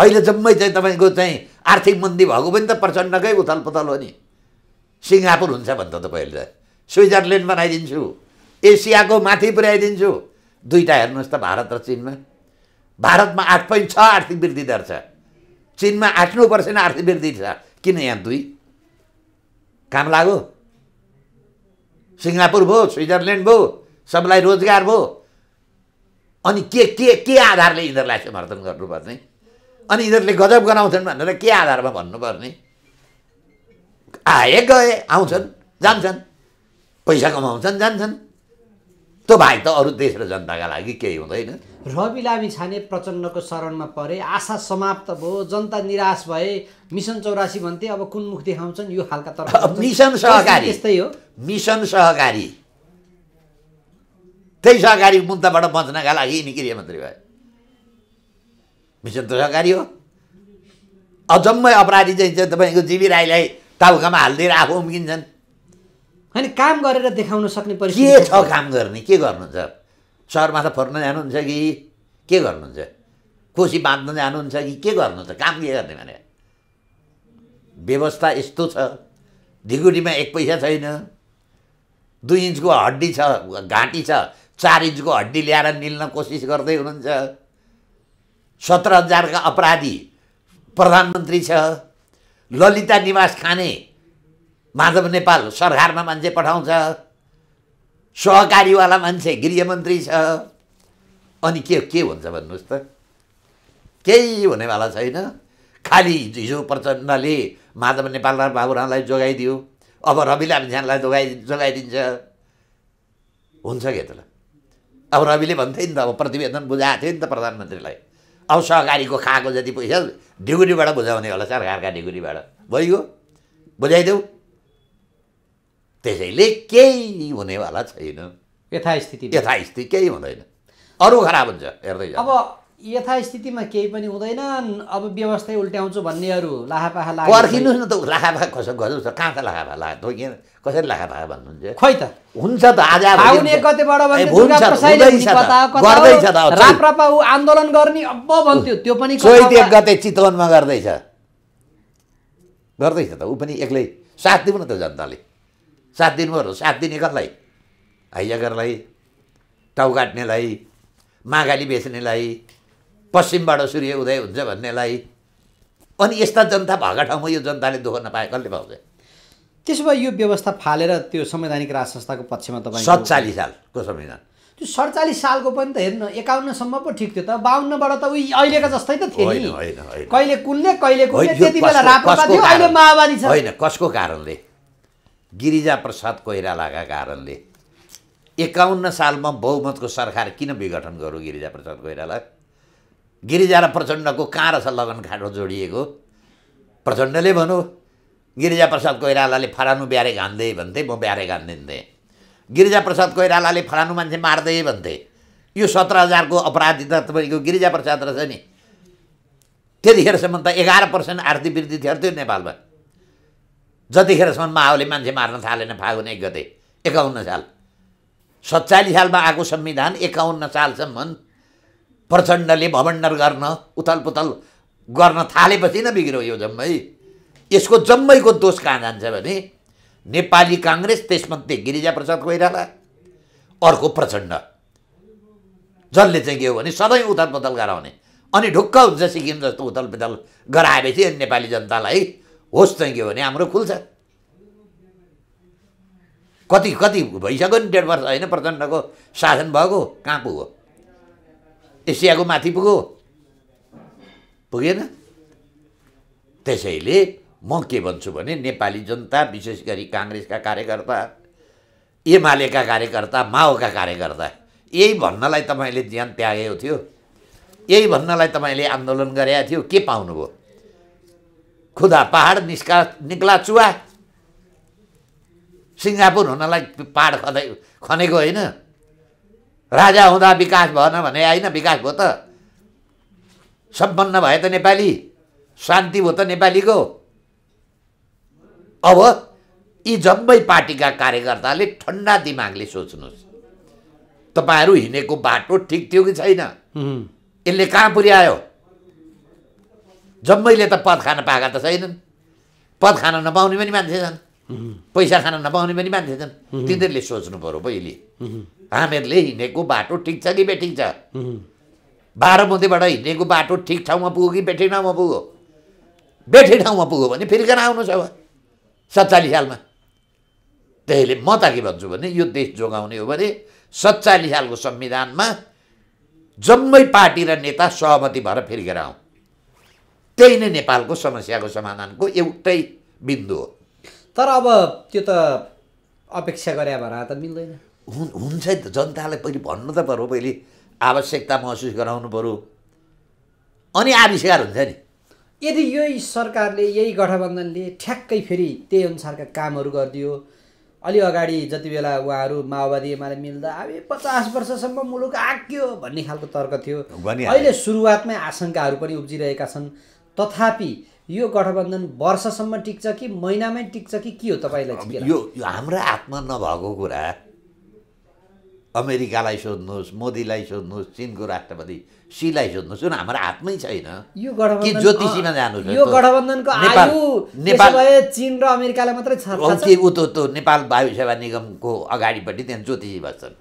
अहिले जम्मै चाहिँ तपाईँको चाहिँ आर्थिक मन्दी भएको पनि त प्रचण्डकै उथल पुथल हो नि सिङ्गापुर हुन्छ भन्छ तपाईँहरूले त स्विजरल्यान्ड बनाइदिन्छु एसियाको माथि पुर्याइदिन्छु दुईवटा हेर्नुहोस् त भारत र चिनमा भारतमा आठ पोइन्ट छ आर्थिक वृद्धि दर छ चिनमा आठ नौ पर्सेन्ट आर्थिक वृद्धि छ किन यहाँ दुई काम लाग्यो सिङ्गापुर भयो स्विजरल्यान्ड भयो सबलाई रोजगार भयो अनि के के के आधारले यिनीहरूलाई समर्थन गर्नुपर्ने अनि यिनीहरूले गजब गराउँछन् भनेर के आधारमा भन्नुपर्ने आए गए आउँछन् जान्छन् पैसा कमाउँछन् जान्छन् त्यो बाहेक त अरू देश र जनताका लागि केही हुँदैन रवि लामी छाने प्रचण्डको शरणमा परे आशा समाप्त भयो जनता निराश भए मिसन चौरासी भन्थे अब कुन मुख देखाउँछन् यो खालका तर्फ मिसन सहकारी त्यस्तै हो मिसन सहकारी त्यही सहकारी मुद्दाबाट बच्नका लागि निक्रिय मन्त्री भए भिषन्त सरकारी हो अजम्मै अपराधी चाहिँ तपाईँको जिबी राईलाई तालुकामा हालिदिएर आफू उम्किन्छन् होइन काम गरेर देखाउन सक्ने परिस्थिति के छ काम गर्ने के गर्नुहुन्छ सहरमा त फर्न जानुहुन्छ कि के गर्नुहुन्छ कोसी बाँध्न जानुहुन्छ कि के गर्नुहुन्छ काम के गर्ने भने व्यवस्था यस्तो छ ढिगुटीमा एक पैसा छैन दुई इन्चको हड्डी छ घाँटी छ चार इन्चको हड्डी ल्याएर निल्न कोसिस गर्दै हुनुहुन्छ सत्र हजारका अपराधी प्रधानमन्त्री छ ललिता निवास खाने माधव नेपाल सरकारमा मान्छे पठाउँछ सहकारीवाला मान्छे गृहमन्त्री छ अनि के के हुन्छ भन्नुहोस् त केही हुनेवाला छैन खालि हिजो प्रचण्डले माधव नेपाल र बाबुरामलाई जोगाइदियो अब रवि लामिछानलाई जोगाइ जोगाइदिन्छ हुन्छ के त ल अब रविले भन्थ्यो नि त अब प्रतिवेदन बुझाएको थियो नि त प्रधानमन्त्रीलाई अब सहकारीको खाएको जति पैसा ढिगुरीबाट बुझाउने होला सरकारका डिगुरीबाट भइगयो बुझाइदेऊ त्यसैले केही हुनेवाला छैन यथास्थिति यथास्थिति केही हुँदैन अरू खराब हुन्छ हेर्दै अब यथास्थितिमा केही पनि हुँदैन अब व्यवस्था उल्ट्याउँछु भन्नेहरू लाहापाखा लाग्यो पर्खिनुहोस् न त लाहापा कसो गर्नु कहाँ त लाहापा लाग तोकिएन कसरी लाहापा भन्नुहुन्छ खोइ त हुन्छ त आज आउने कतिबाट राप्रपा ऊ आन्दोलन गर्ने अब भन्थ्यो त्यो पनि चैत एक गते चितवनमा गर्दैछ गर्दैछ त ऊ पनि एक्लै साथ दिउँ न त जनताले साथ दिनुभयो साथ दिने कसलाई हैयागरलाई टाउ काट्नेलाई मागाली बेच्नेलाई पश्चिमबाट सूर्य उदय हुन्छ भन्नेलाई अनि यस्ता जनता भएको ठाउँमा यो जनताले दुःख नपाए कसले पाउँछ त्यसो भए यो व्यवस्था फालेर त्यो संवैधानिक राज संस्थाको पक्षमा तपाईँ सत्तालिस सालको संविधान त्यो सडचालिस सालको पनि त हेर्नु एकाउन्नसम्म पो ठिक थियो त बाहन्नबाट त उयो अहिलेको जस्तै त थियो कहिले कुनले कहिले कुनले माओवादी छ होइन कसको कारणले गिरिजा प्रसाद कोइरालाका कारणले एकाउन्न सालमा बहुमतको सरकार किन विघटन गरौँ गिरिजा प्रसाद कोइराला गिरिजा र प्रचण्डको कहाँ रहेछ लगन खाँडो जोडिएको प्रचण्डले भनौँ गिरिजा प्रसाद कोइरालाले फरानु ब्यारे घान्दै भन्थे म ब्यारे घान्दिन्थेँ गिरिजा प्रसाद कोइरालाले फरानु मान्छे मार्दै भन्थे यो सत्र हजारको अपराधी त तपाईँको गिरिजा प्रसाद रहेछ नि त्यतिखेरसम्म त एघार पर्सेन्ट आर्थिक वृद्धि थियो त्यो नेपालमा जतिखेरसम्म माओले मान्छे मार्न थालेन फागुन एक गते एकाउन्न साल सत्तालिस सालमा आएको संविधान एकाउन्न सालसम्म प्रचण्डले भवण्डर गर्न उथल पुथल गर्न थालेपछि नै बिग्रो यो जम्मै यसको जम्मैको दोष कहाँ जान्छ भने नेपाली काङ्ग्रेस त्यसमध्ये गिरिजा प्रसाद कोइराला अर्को प्रचण्ड जसले चाहिँ के हो भने सधैँ उथल पुथल गराउने अनि ढुक्क हुन्छ सिक्किम जस्तो उथलपुथल पुथल गराएपछि अनि नेपाली जनतालाई होस् चाहिँ के हो भने हाम्रो खुल्छ कति कति भइसक्यो नि डेढ वर्ष होइन प्रचण्डको शासन भएको कहाँ पुग्यो एसियाको माथि पुगो पुगेन त्यसैले म के भन्छु भने नेपाली जनता विशेष गरी काङ्ग्रेसका कार्यकर्ता एमालेका कार्यकर्ता माओका कार्यकर्ता यही भन्नलाई तपाईँले ज्यान त्यागेको थियो यही भन्नलाई तपाईँले आन्दोलन गरेका थियो के पाउनुभयो खुदा पहाड निस्का निक्ला चुवा सिङ्गापुर हुनलाई पाहाड खनेको होइन राजा हुँदा विकास भएन भने होइन विकास भयो त सम्पन्न भए त नेपाली शान्ति भयो त नेपालीको अब यी जम्मै पार्टीका कार्यकर्ताले ठन्डा दिमागले सोच्नुहोस् तपाईँहरू हिँडेको बाटो ठिक थियो कि छैन यसले कहाँ पुर्यायो जम्मैले त पद खान पाएका त छैनन् पद खान नपाउने पनि मान्छे छन् पैसा खान नपाउने पनि मान्छे छन् तिनीहरूले सोच्नु पऱ्यो पहिले हामीहरूले हिँडेको बाटो ठिक छ कि बेठिक छ बाह्र हिँडेको बाटो ठिक ठाउँमा पुग्यो कि बेठिक ठाउँमा पुग्यो बेठिक ठाउँमा पुग्यो भने फेरि कहाँ आउनु छ सत्तालिस सालमा त्यसैले म त के भन्छु भने यो देश जोगाउने हो भने सत्तालिस सालको संविधानमा जम्मै पार्टी र नेता सहमति भएर फिर्केर आउँ त्यही नै नेपालको समस्याको समाधानको एउटै बिन्दु हो तर अब त्यो त अपेक्षा गरे भएर त मिल्दैन हुन् हुन्छ नि त जनतालाई पहिले भन्नु त पऱ्यो पहिले आवश्यकता महसुस गराउनु पऱ्यो अनि आविष्कार हुन्छ नि यदि यही सरकारले यही गठबन्धनले ठ्याक्कै फेरि त्यही अनुसारका कामहरू गरिदियो अलि अगाडि जति बेला उहाँहरू माओवादी एमाले मिल्दा अब पचास वर्षसम्म मुलुक आक्यो भन्ने खालको तर्क थियो अहिले सुरुवातमै आशङ्काहरू पनि उब्जिरहेका छन् तथापि यो गठबन्धन वर्षसम्म टिक्छ कि महिनामै टिक्छ कि के हो तपाईँलाई यो हाम्रो आत्मा नभएको कुरा अमेरिकालाई सोध्नुहोस् मोदीलाई सोध्नुहोस् चिनको राष्ट्रपति सीलाई सोध्नुहोस् जुन हाम्रो हातमै छैन यो गठबन्धन ज्योतिषीमा जानु यो गठबन्धनको आयु नेपाल चिन र अमेरिकालाई मात्रै छ कि ऊ त नेपाल वायु सेवा निगमको अगाडिपट्टि त्यहाँ ज्योतिषी बस्छन्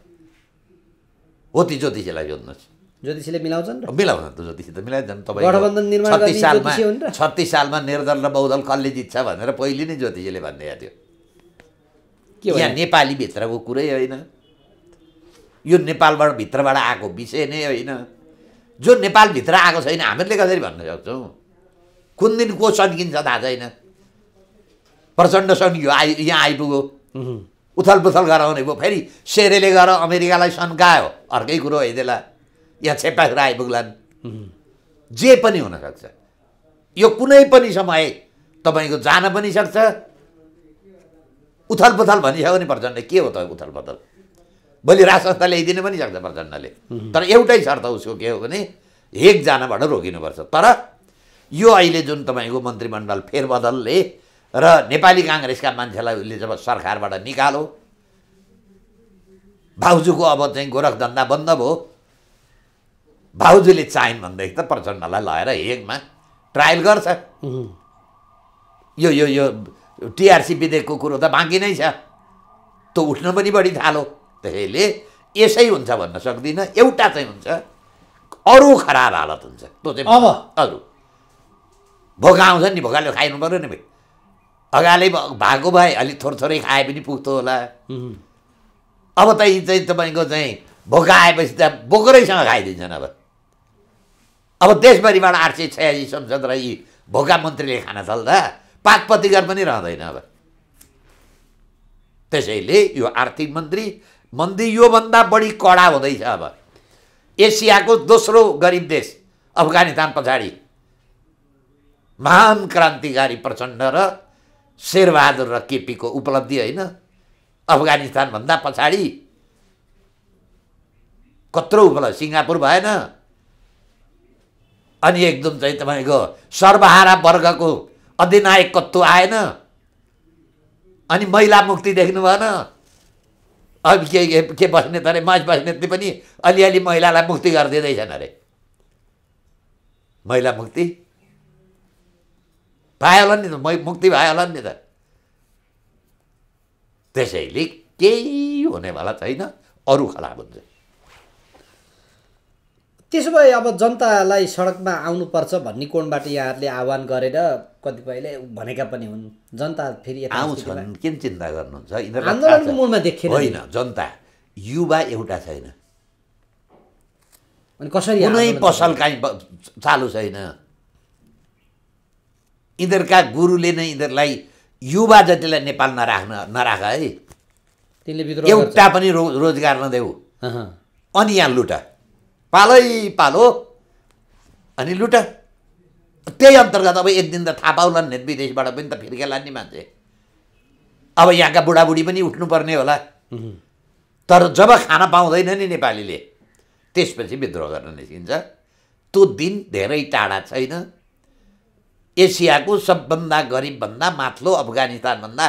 हो ती ज्योतिषीलाई सोध्नुहोस् ज्योतिषीले मिलाउँछन् मिलाउँछन् त ज्योतिषी त मिलाइन्छन् तपाईँ गठबन्धन छत्तिस सालमा छत्तिस सालमा निर्दल र बहुदल कसले जित्छ भनेर पहिले नै ज्योतिषीले भनिदिएको थियो यहाँ नेपालीभित्रको कुरै होइन यो नेपालबाट भित्रबाट आएको विषय नै होइन जो नेपालभित्र आएको छैन हामीले कसरी भन्न सक्छौँ कुन दिन को सन्किन्छ थाहा छैन प्रचण्ड सन्कियो आइ यहाँ आइपुग्यो उथल पुथल गराउने भयो फेरि सेरेले गएर अमेरिकालाई सन्कायो अर्कै कुरो हैदेला यहाँ छेपाखेर आइपुग्लान् जे पनि हुनसक्छ यो कुनै पनि समय तपाईँको जान पनि सक्छ उथल पुथल भनिसक्यो नि प्रचण्ड के हो त उथल पुथल भोलि राज संस्था ल्याइदिनु पनि सक्छ प्रचण्डले तर एउटै शर्त उसको के हो भने एकजनाबाट रोकिनुपर्छ तर यो अहिले जुन तपाईँको मन्त्रीमण्डल फेरबदलले र नेपाली काङ्ग्रेसका मान्छेलाई उसले जब सरकारबाट निकालो भाउजूको अब चाहिँ गोरखधन्दा बन्द भयो भाउजूले चाहिन् भनेदेखि त प्रचण्डलाई लगाएर हेगमा ट्रायल गर्छ यो यो यो टिआरसी विधेयकको कुरो त बाँकी नै छ त्यो उठ्न पनि बढी थालो त्यसैले यसै हुन्छ भन्न सक्दिनँ एउटा चाहिँ हुन्छ अरू खराब हालत हुन्छ त्यो चाहिँ अब अरू भोका आउँछ नि भोकाले खाइनु पऱ्यो नि भाइ अगाले भएको भए अलिक थोर थोरै खाए पनि पुग्थ्यो होला अब त यी चाहिँ तपाईँको चाहिँ भोका आएपछि त बोकरैसँग खाइदिन्छन् अब अब देशभरिबाट आठ सय छयासी संसद र यी भोका मन्त्रीले खान थाल्दा पाक पनि रहँदैन अब त्यसैले यो आर्थिक मन्त्री मन्दी योभन्दा बढी कडा हुँदैछ अब एसियाको दोस्रो गरिब देश अफगानिस्तान पछाडि महान क्रान्तिकारी प्रचण्ड र शेरबहादुर र केपीको उपलब्धि होइन अफगानिस्तानभन्दा पछाडि कत्रो उपलब्ध सिङ्गापुर भएन अनि एकदम चाहिँ तपाईँको सर्वहारा वर्गको अधिनायक अधिनायकत्व आएन अनि महिला मुक्ति देख्नु भएन अब के के त अरे माझ बस्नेतले पनि अलिअलि महिलालाई मुक्ति गरिदिँदैछन् अरे महिला मुक्ति पायो होला नि त मुक्ति भयो होला नि त त्यसैले केही हुनेवाला छैन अरू खराब हुन्छ त्यसो भए अब जनतालाई सडकमा आउनुपर्छ भन्ने कोणबाट यहाँहरूले आह्वान गरेर कतिपयले भनेका पनि हुन् जनता फेरि आउँछन् किन चिन्ता गर्नुहुन्छ आन्दोलनको मुडमा देखेर होइन जनता युवा एउटा छैन अनि कसरी कुनै पसल काहीँ चालु छैन यिनीहरूका गुरुले नै यिनीहरूलाई युवा जतिलाई नेपाल नराख्न नराख है एउटा पनि रो रोजगार नदेऊ अनि यहाँ लुटा पालै पालो अनि लुटा त्यही अन्तर्गत अब एक दिन त थाहा पाउला नि विदेशबाट पनि त फिर्के लान् मान्छे अब यहाँका बुढाबुढी पनि उठ्नुपर्ने होला तर जब खाना पाउँदैन नि नेपालीले त्यसपछि विद्रोह गर्न निस्किन्छ त्यो दिन धेरै टाढा छैन एसियाको सबभन्दा गरिबभन्दा माथिल्लो अफगानिस्तानभन्दा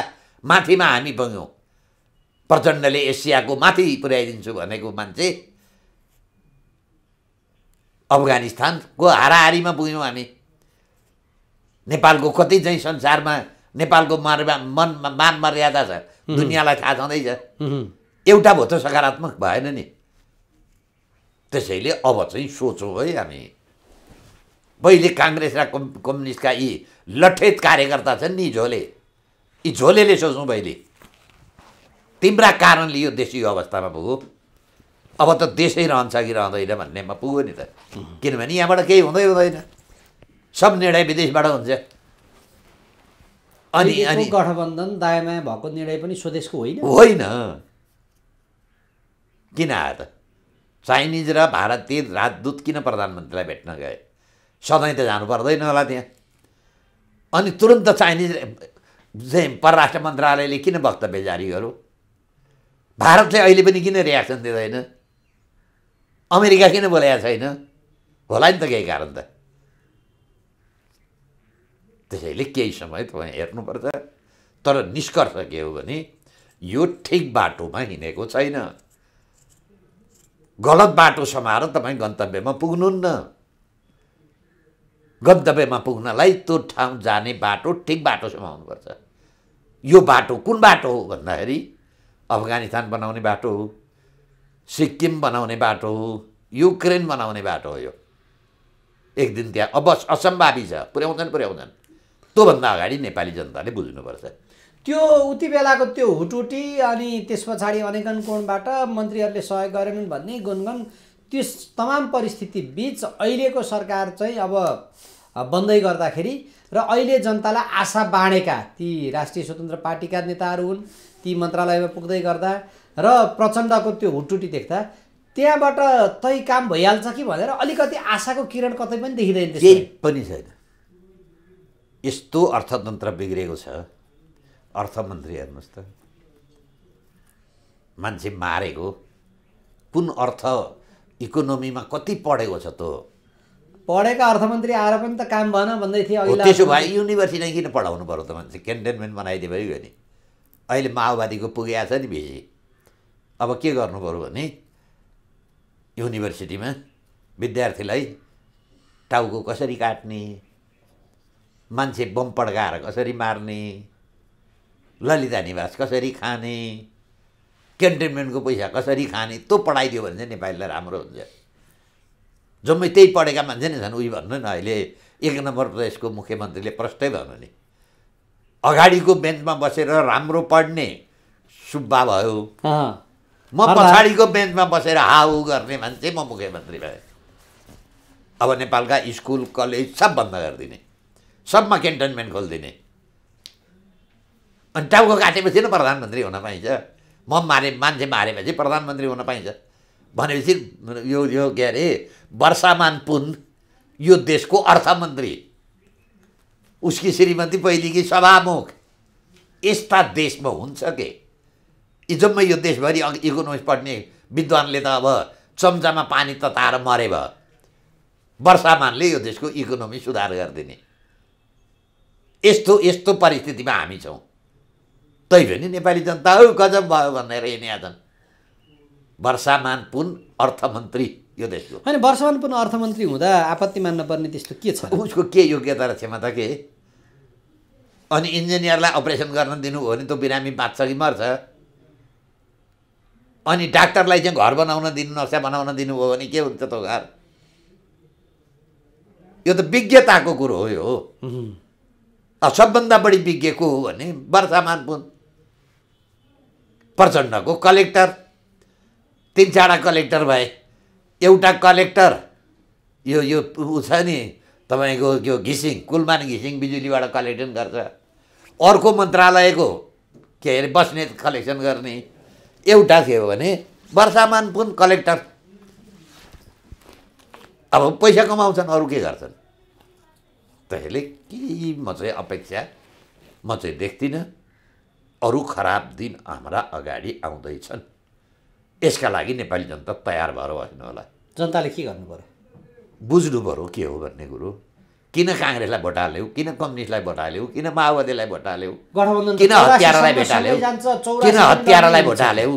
माथिमा हामी बग्यौँ प्रचण्डले एसियाको माथि पुर्याइदिन्छु भनेको मान्छे अफगानिस्तानको हाराहारीमा पुग्यौँ हामी नेपालको कति चाहिँ संसारमा नेपालको मर्या मन मान मर्यादा छ दुनियाँलाई थाहा छँदैछ एउटा भयो त सकारात्मक भएन नि त्यसैले अब चाहिँ सोचौँ है हामी पहिले काङ्ग्रेस र कम् कम्युनिस्टका यी लठेत कार्यकर्ता छन् नि झोले यी झोलेले सोचौँ पहिले तिम्रा कारणले यो देश अवस्थामा पुग्यो अब त देशै रहन्छ कि रहँदैन भन्नेमा पुग्यो नि त किनभने यहाँबाट केही हुँदै हुँदैन सब निर्णय विदेशबाट हुन्छ अनि अनि गठबन्धन दायामाया भएको निर्णय पनि स्वदेशको होइन होइन किन आयो त चाइनिज र भारतीय राजदूत किन प्रधानमन्त्रीलाई भेट्न गए सधैँ त जानु पर्दैन होला त्यहाँ अनि तुरन्त चाइनिज परराष्ट्र मन्त्रालयले किन वक्तव्य जारी गर्यो भारतले अहिले पनि किन रियाक्सन दिँदैन अमेरिका किन बोलाएको छैन होला नि त केही कारण त त्यसैले केही समय तपाईँ हेर्नुपर्छ तर निष्कर्ष के हो भने यो ठिक बाटोमा हिँडेको छैन गलत बाटो समाएर तपाईँ गन्तव्यमा पुग्नुहुन्न गन्तव्यमा पुग्नलाई त्यो ठाउँ जाने बाटो ठिक बाटो समाउनुपर्छ यो बाटो कुन बाटो हो भन्दाखेरि अफगानिस्तान बनाउने बाटो हो सिक्किम बनाउने बाटो हो युक्रेन बनाउने बाटो हो यो एक दिन त्यहाँ अब असम्भावी छ पुर्याउँछन् पुर्याउँछन् त्योभन्दा अगाडि नेपाली जनताले बुझ्नुपर्छ त्यो उति बेलाको त्यो हुटुटी अनि त्यस पछाडि अनेकन कोणबाट मन्त्रीहरूले सहयोग गरेनन् भन्ने गुनगुन त्यस तमाम परिस्थिति बिच अहिलेको सरकार चाहिँ अब बन्दै गर्दाखेरि र अहिले जनतालाई आशा बाँडेका ती राष्ट्रिय स्वतन्त्र पार्टीका नेताहरू हुन् ती मन्त्रालयमा पुग्दै गर्दा र प्रचण्डको त्यो हुटुटी देख्दा त्यहाँबाट तै काम भइहाल्छ कि भनेर अलिकति आशाको किरण कतै पनि देखिँदैन केही पनि छैन यस्तो अर्थतन्त्र बिग्रेको छ अर्थमन्त्री हेर्नुहोस् त मान्छे मारेको कुन अर्थ इकोनोमीमा कति पढेको छ तँ पढेका अर्थमन्त्री आएर पनि त काम भएन भन्दै थिए त्यसो भए युनिभर्सिटी किन पढाउनु पर्यो त मान्छे क्यान्टेनमेन्ट बनाइदियो भयो नि अहिले माओवादीको पुगेको छ नि बेसी अब के गर्नु पऱ्यो भने युनिभर्सिटीमा विद्यार्थीलाई टाउको कसरी काट्ने मान्छे बम पड्काएर कसरी मार्ने ललिता निवास कसरी खाने क्यान्टेन्मेन्टको पैसा कसरी खाने त्यो पढाइदियो भने चाहिँ नेपालीलाई राम्रो हुन्छ जम्मै त्यही पढेका मान्छे नै छन् उयो भन्नु न अहिले एक नम्बर प्रदेशको मुख्यमन्त्रीले प्रष्टै भन्नु नि अगाडिको बेन्चमा बसेर राम्रो पढ्ने सुब्बा भयो म पछाडिको बेन्चमा बसेर हाउ गर्ने मान्छे म मुख्यमन्त्री भए अब नेपालका स्कुल कलेज सब बन्द गरिदिने सबमा क्यान्टोनमेन्ट खोलिदिने अनि टाउको काटेपछि नै प्रधानमन्त्री हुन पाइन्छ म मारे मान्छे मारेपछि प्रधानमन्त्री हुन पाइन्छ भनेपछि यो यो के अरे वर्षामान पुन यो देशको अर्थमन्त्री उसकी श्रीमती पहिलेकी सभामुख यस्ता देशमा हुन्छ के कि जम्मै यो देशभरि अघि इकोनोमिक्स पढ्ने विद्वानले त अब चम्चामा पानी तताएर मरे भयो वर्षामानले यो देशको इकोनोमी सुधार गरिदिने यस्तो यस्तो परिस्थितिमा हामी छौँ तै पनि नेपाली जनता औ गजब भयो भनेर हिँडिया छन् वर्षामान पुन अर्थमन्त्री यो देशको होइन वर्षमान पुन अर्थमन्त्री हुँदा आपत्ति मान्न पर्ने त्यस्तो के छ उसको के योग्यता र क्षमता के अनि इन्जिनियरलाई अपरेसन गर्न दिनु हो भने त बिरामी बाँच्छ कि मर्छ अनि डाक्टरलाई चाहिँ घर बनाउन दिनु नक्सा बनाउन दिनुभयो भने के हुन्छ त घर यो त विज्ञताको कुरो हो यो सबभन्दा बढी विज्ञ को हो भने वर्षामान पुन प्रचण्डको कलेक्टर तिन चारवटा कलेक्टर भए एउटा कलेक्टर यो यो ऊ छ नि तपाईँको यो घिसिङ कुलमान घिसिङ बिजुलीबाट कलेक्सन गर्छ अर्को मन्त्रालयको के अरे बस्ने कलेक्सन गर्ने एउटा थियो भने वर्षामान पुन कलेक्टर अब पैसा कमाउँछन् अरू के गर्छन् त्यसले के म चाहिँ अपेक्षा म चाहिँ देख्दिनँ अरू खराब दिन हाम्रा अगाडि आउँदैछन् यसका लागि नेपाली जनता तयार भएर बस्नु होला जनताले के गर्नु पऱ्यो बुझ्नु पऱ्यो के हो भन्ने कुरो किन काङ्ग्रेसलाई भोट हाल्यौ किन कम्युनिस्टलाई भोट भोटाल्यौ किन माओवादीलाई भोट भोटाल्यौ किन हत्यारालाई हाल्यो किन हत्यारालाई भोटाल्यौ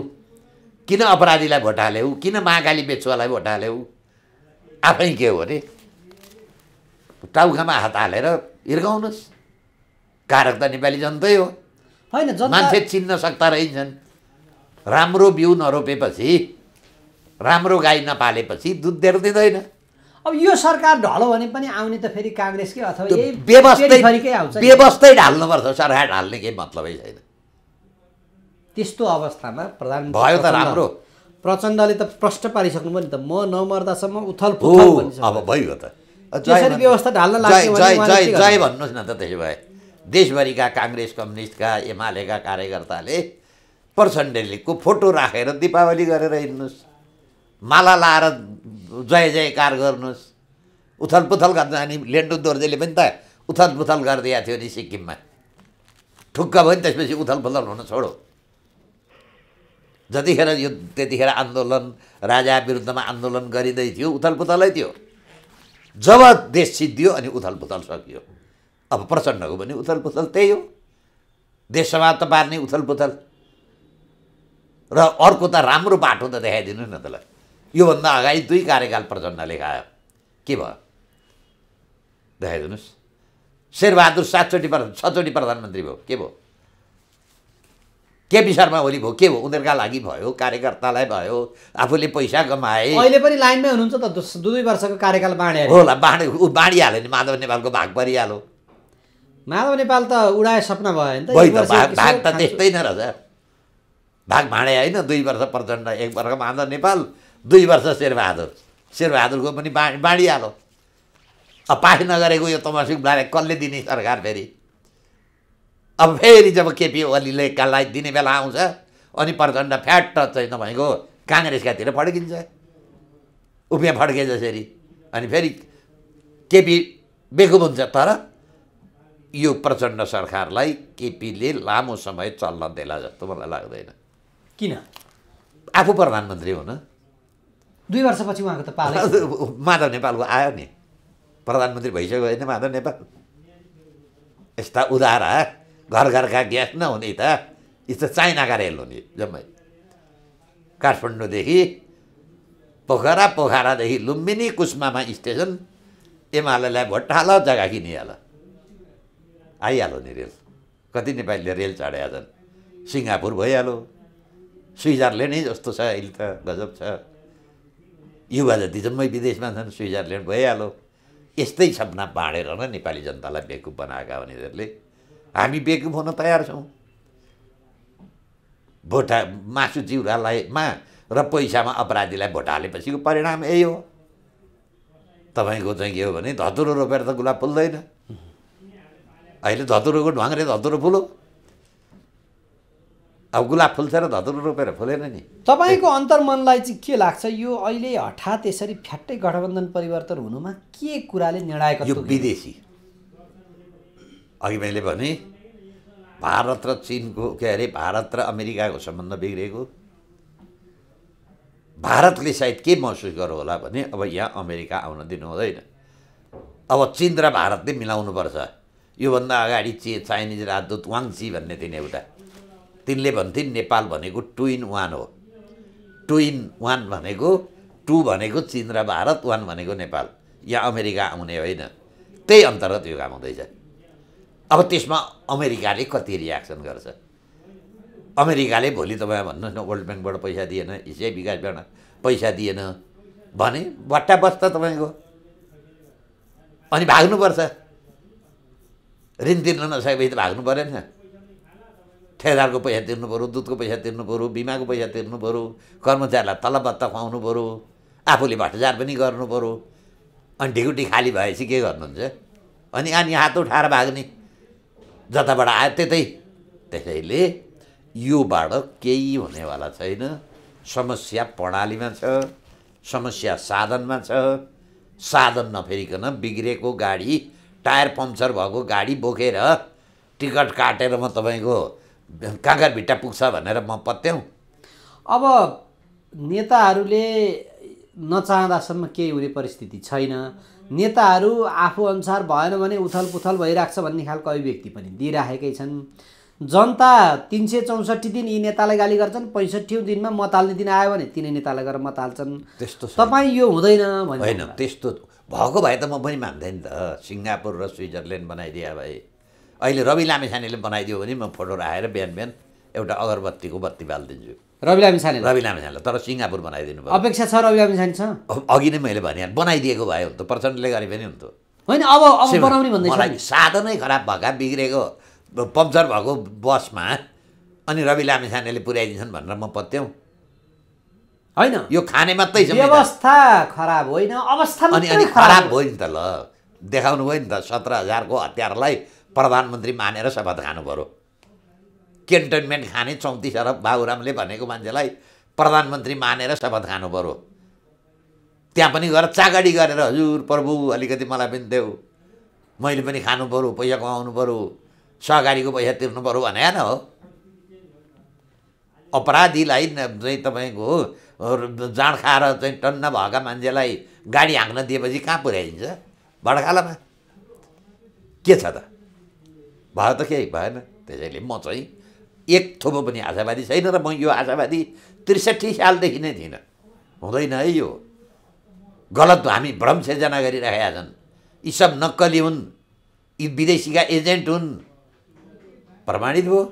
किन अपराधीलाई भोट भोटाल्यौ किन महाकाली बेचुवालाई भोट भोटाल्यौ आफै के हो अरे टाउकामा हात हालेर हिर्काउनुहोस् कारक त नेपाली जनतै हो होइन मान्छे चिन्न सक्दा रहन्छन् राम्रो बिउ नरोपेपछि राम्रो गाई नपालेपछि दुध धेर दिँदैन अब यो सरकार ढलो भने पनि आउने त फेरि काङ्ग्रेसकै अथवा व्यवस्थै आउँछ व्यवस्थै ढाल्नुपर्छ सरकार ढाल्ने केही मतलबै छैन त्यस्तो अवस्थामा प्रधान भयो त राम्रो प्रचण्डले त प्रष्ट पारिसक्नु नि त म नमर्दासम्म उथल अब भइयो त त्यसरी व्यवस्था ढाल्न जय भन्नुहोस् न त त्यसो भए देशभरिका काङ्ग्रेस कम्युनिस्टका एमालेका कार्यकर्ताले प्रचण्डलेको फोटो राखेर दिपावली गरेर हिँड्नुहोस् माला लाएर जय जयकार गर्नुहोस् उथलपुथल गर्दा अनि लेन्डु दोर्जेले पनि त उथलपुथल गरिदिएको थियो नि सिक्किममा ठुक्क भयो नि त्यसपछि उथलपुथल हुन छोडो जतिखेर यो त्यतिखेर आन्दोलन राजा विरुद्धमा आन्दोलन गरिँदै थियो उथलपुथलै थियो जब देश सिद्धियो अनि उथलपुथल सकियो अब प्रचण्डको पनि उथलपुथल त्यही हो देश समाप्त पार्ने उथलपुथल र अर्को त राम्रो बाटो त देखाइदिनु न त योभन्दा अगाडि दुई कार्यकाल प्रचण्डले खायो के भयो देखाइदिनुहोस् शेरबहादुर सातचोटि प्रधान छचोटि प्रधानमन्त्री भयो के भयो केपी शर्मा ओली भयो के भयो उनीहरूका लागि भयो कार्यकर्तालाई भयो आफूले पैसा कमाए अहिले पनि लाइनमै हुनुहुन्छ त दुई वर्षको कार्यकाल बाँडे होला बाँडे ऊ बाँडिहाल्यो नि माधव नेपालको भाग परिहाल्यो माधव नेपाल त उडाए सपना भयो नि त भाग भाग त त्यस्तै नै रहेछ भाग भाँडे होइन दुई वर्ष प्रचण्ड एक वर्ष माधव नेपाल दुई वर्ष शेरबहादुर शेरबहादुरको पनि बाँडी बाँडिहालो अब पास नगरेको यो तमसिक बारे कसले दिने सरकार फेरि अब फेरि जब केपी ओलीले कसलाई दिने बेला आउँछ अनि प्रचण्ड फ्याट चाहिँ तपाईँको काङ्ग्रेसकातिर फड्किन्छ उपियाँ फड्के जसरी अनि फेरि केपी बेकुब हुन्छ तर यो प्रचण्ड सरकारलाई केपीले लामो समय चल्न देला जस्तो मलाई लाग्दैन किन आफू प्रधानमन्त्री हुन दुई वर्षपछि उहाँको त पाल माधव नेपालको आयो नि प्रधानमन्त्री भइसक्यो होइन माधव नेपाल यस्ता उदाहरा घर घरका ग्यास नहुने त यी त चाइनाका रेल हुने जम्मै काठमाडौँदेखि पोखरा पोखरादेखि लुम्बिनी कुसमामा स्टेसन एमालेलाई भोट हाल जग्गा किनिहाल आइहाल्यो नि रेल कति नेपालीले रेल चढाएछन् सिङ्गापुर भइहाल्यो स्विजरल्यान्डै जस्तो छ अहिले त गजब छ युवा जति जम्मै विदेशमा छन् स्विजरल्यान्ड भइहाल्यो यस्तै सपना बाँडेर नै नेपाली जनतालाई बेकुफ बनाएका उनीहरूले हामी बेकुफ हुन तयार छौँ भोटा मासु मा र पैसामा अपराधीलाई भोट हालेपछिको परिणाम यही हो तपाईँको चाहिँ के हो भने धतुरो रोपेर त गुलाब फुल्दैन अहिले धतुरोको ढुवाङ्रे धतुरो फुलो अब गुलाब फुल्छ र धतुर रोपेर फुलेन नि तपाईँको अन्तर्मनलाई चाहिँ के लाग्छ यो अहिले हठात यसरी फ्याट्टै गठबन्धन परिवर्तन हुनुमा के कुराले निर्णायक यो विदेशी अघि मैले भने भारत र चिनको के अरे भारत र अमेरिकाको सम्बन्ध बिग्रेको भारतले सायद के महसुस गरौँ होला भने अब यहाँ अमेरिका आउन दिनु हुँदैन अब चिन र भारतले मिलाउनुपर्छ योभन्दा अगाडि चे चाइनिज राजदूत वाङ्सी भन्ने थिएन एउटा तिनले भन्थिन् नेपाल भनेको टु इन वान हो टु इन वान भनेको टु भनेको चिन र भारत वान भनेको नेपाल या अमेरिका आउने होइन त्यही अन्तर्गत यो काम हुँदैछ अब त्यसमा अमेरिकाले कति रियाक्सन गर्छ अमेरिकाले भोलि तपाईँ भन्नुहोस् न वर्ल्ड ब्याङ्कबाट पैसा दिएन एसिया विकास ब्याङ्क पैसा दिएन भने बट्टा बस्छ तपाईँको अनि भाग्नुपर्छ ऋण तिर्न नसकेपछि त भाग्नु परेन ठेदारको पैसा तिर्नु पऱ्यो दुधको पैसा तिर्नु पऱ्यो बिमाको पैसा तिर्नु पऱ्यो कर्मचारीलाई तलब भत्ता खुवाउनु पऱ्यो आफूले भ्रष्टाचार पनि गर्नु पऱ्यो अनि ढिकुटी खाली भएपछि के गर्नुहुन्छ अनि अनि हात उठाएर भाग्ने जताबाट आयो त्यतै त्यसैले योबाट केही हुनेवाला छैन समस्या प्रणालीमा छ समस्या साधनमा छ साधन नफेरिकन बिग्रेको गाडी टायर पङ्चर भएको गाडी बोकेर टिकट काटेर म तपाईँको कागर भिट्टा पुग्छ भनेर म पत्याउँ अब नेताहरूले नचाहँदासम्म केही हुने परिस्थिति छैन नेताहरू आफू अनुसार भएन भने उथल पुथल भइरहेको भन्ने खालको अभिव्यक्ति पनि दिइराखेकै छन् जनता तिन सय चौसठी दिन यी नेतालाई गाली गर्छन् पैँसठीौँ दिनमा मत हाल्ने दिन आयो भने तिनै नेतालाई गएर मत हाल्छन् त्यस्तो तपाईँ यो हुँदैन होइन त्यस्तो भएको भए त म पनि मान्दैन त सिङ्गापुर र स्विजरल्यान्ड बनाइदिए भए अहिले रवि लामिछानेले बनाइदियो भने म फोटो राखेर बिहान बिहान एउटा अगरबत्तीको बत्ती बालिदिन्छु रवि लामिछाने रवि लामिछाने तर सिङ्गापुर बनाइदिनु भयो अपेक्षा छ रवि लामिछाने छ अघि नै मैले भने बनाइदिएको भए हुन्छ प्रचण्डले गरे पनि हुन्थ्यो होइन अब अब बनाउने भन्दै साधनै खराब भएका बिग्रेको पम्चर भएको बसमा अनि रवि लामिछानेले पुर्याइदिन्छन् भनेर म पत्याउँ होइन यो खाने मात्रै छ व्यवस्था खराब होइन अवस्था अनि खराब भयो नि त ल देखाउनु भयो नि त सत्र हजारको हतियारलाई प्रधानमन्त्री मानेर शपथ खानु पऱ्यो केन्टोनमेन्ट खाने चौतिस अरब बाबुरामले भनेको मान्छेलाई प्रधानमन्त्री मानेर शपथ खानु पऱ्यो त्यहाँ पनि गएर चागाडी गरेर हजुर प्रभु अलिकति मलाई पनि देऊ मैले पनि खानु पऱ्यो पैसा कमाउनु पऱ्यो सहकारीको पैसा तिर्नु पऱ्यो भने न हो अपराधीलाई चाहिँ तपाईँको जाँड खाएर चाहिँ टन्न भएका मान्छेलाई गाडी हाँक्न दिएपछि कहाँ पुर्याइन्छ भडखालामा के छ त भयो त केही भएन त्यसैले म चाहिँ एक थोपो पनि आशावादी छैन र म यो आशावादी त्रिसठी सालदेखि नै थिइनँ हुँदैन है यो गलत हामी भ्रम सिर्जना गरिराखेका छन् यी सब नक्कली हुन् यी विदेशीका एजेन्ट हुन् प्रमाणित भयो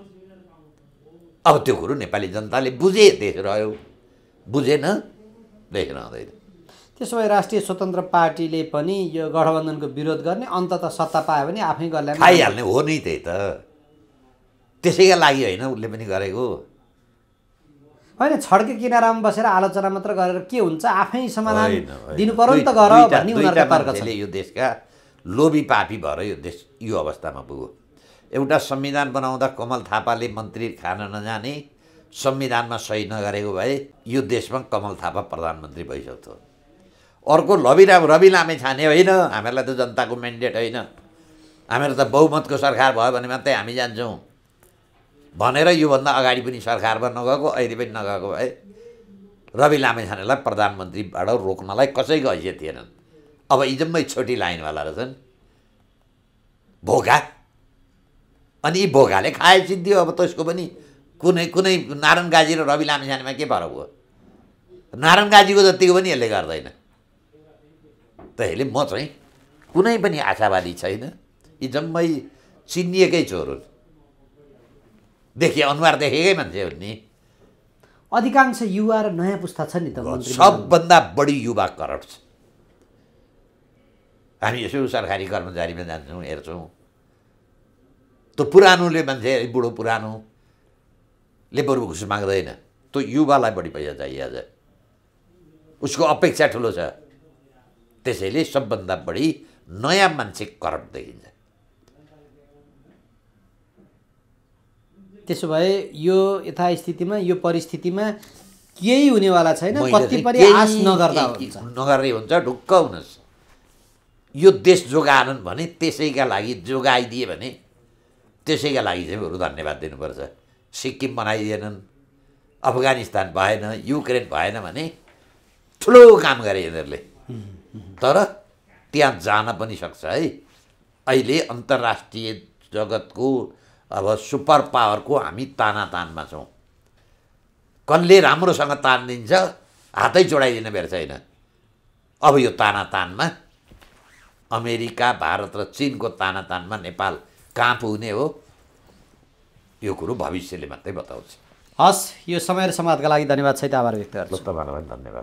अब त्यो कुरो नेपाली जनताले बुझे देश रह्यो बुझेन देश रहँदैन त्यसो भए राष्ट्रिय स्वतन्त्र पार्टीले पनि यो गठबन्धनको विरोध गर्ने अन्तत सत्ता पायो भने आफै गर्ला खाइहाल्ने हो नि त्यही त त्यसैका लागि होइन उसले पनि गरेको होइन छड्के किनारामा बसेर आलोचना मात्र गरेर के हुन्छ आफै समाधान दिनु पर्यो नि त गर भन्ने उनीहरूको तर्क छ यो देशका लोभी पापी भएर यो देश यो अवस्थामा पुग्यो एउटा संविधान बनाउँदा कमल थापाले मन्त्री खान नजाने संविधानमा सही नगरेको भए यो देशमा कमल थापा प्रधानमन्त्री भइसक्थ्यो अर्को लबिराम रवि लामे छाने होइन हामीहरूलाई त जनताको म्यान्डेट होइन हामीहरू त बहुमतको सरकार भयो भने मात्रै हामी जान्छौँ भनेर योभन्दा अगाडि पनि सरकारमा नगएको अहिले पनि नगएको भए रवि लामे छानेलाई प्रधानमन्त्रीबाट रोक्नलाई कसैको हैसियत थिएनन् अब इजम्मै छोटी लाइनवाला रहेछन् भोगा अनि यी भोगाले खाए चिन्थ्यो अब त्यसको पनि कुनै कुनै नारायण गाजी र रवि लामे छानेमा के फरक हो नारायण गाजीको जतिको पनि यसले गर्दैन तैले म चाहिँ कुनै पनि आशावादी छैन यी जम्मै चिनिएकै चोर देखि अनुहार देखेकै मान्छे हो नि अधिकांश युवा र नयाँ पुस्ता छ नि त सबभन्दा बढी युवा करप्ट छ हामी यसो सरकारी कर्मचारीमा जान्छौँ हेर्छौँ त्यो पुरानोले मान्छे बुढो पुरानो ले बरु घुस माग्दैन त्यो युवालाई बढी पैसा चाहियो आज उसको अपेक्षा ठुलो छ त्यसैले सबभन्दा बढी नयाँ मान्छे करप्ट देखिन्छ त्यसो भए यो यथास्थितिमा यो परिस्थितिमा केही हुनेवाला छैन नगर्दा नगर्ने हुन्छ ढुक्क हुनुहोस् यो देश जोगाएनन् भने त्यसैका लागि जोगाइदिए भने त्यसैका लागि चाहिँ बरु धन्यवाद दिनुपर्छ सिक्किम बनाइदिएनन् अफगानिस्तान भएन युक्रेन भएन भने ठुलो काम गरे यिनीहरूले तर त्यहाँ जान पनि सक्छ है अहिले अन्तर्राष्ट्रिय जगतको अब सुपर पावरको हामी ताना तानमा छौँ कसले राम्रोसँग तान दिन्छ हातै चोडाइदिने भएर छैन अब यो ताना तानमा अमेरिका भारत र चिनको ताना तानमा नेपाल कहाँ पुग्ने हो यो कुरो भविष्यले मात्रै बताउँछ हस् यो समय र समाजका लागि धन्यवाद छ त आभार व्यक्त गर्छु तपाईँहरूलाई धन्यवाद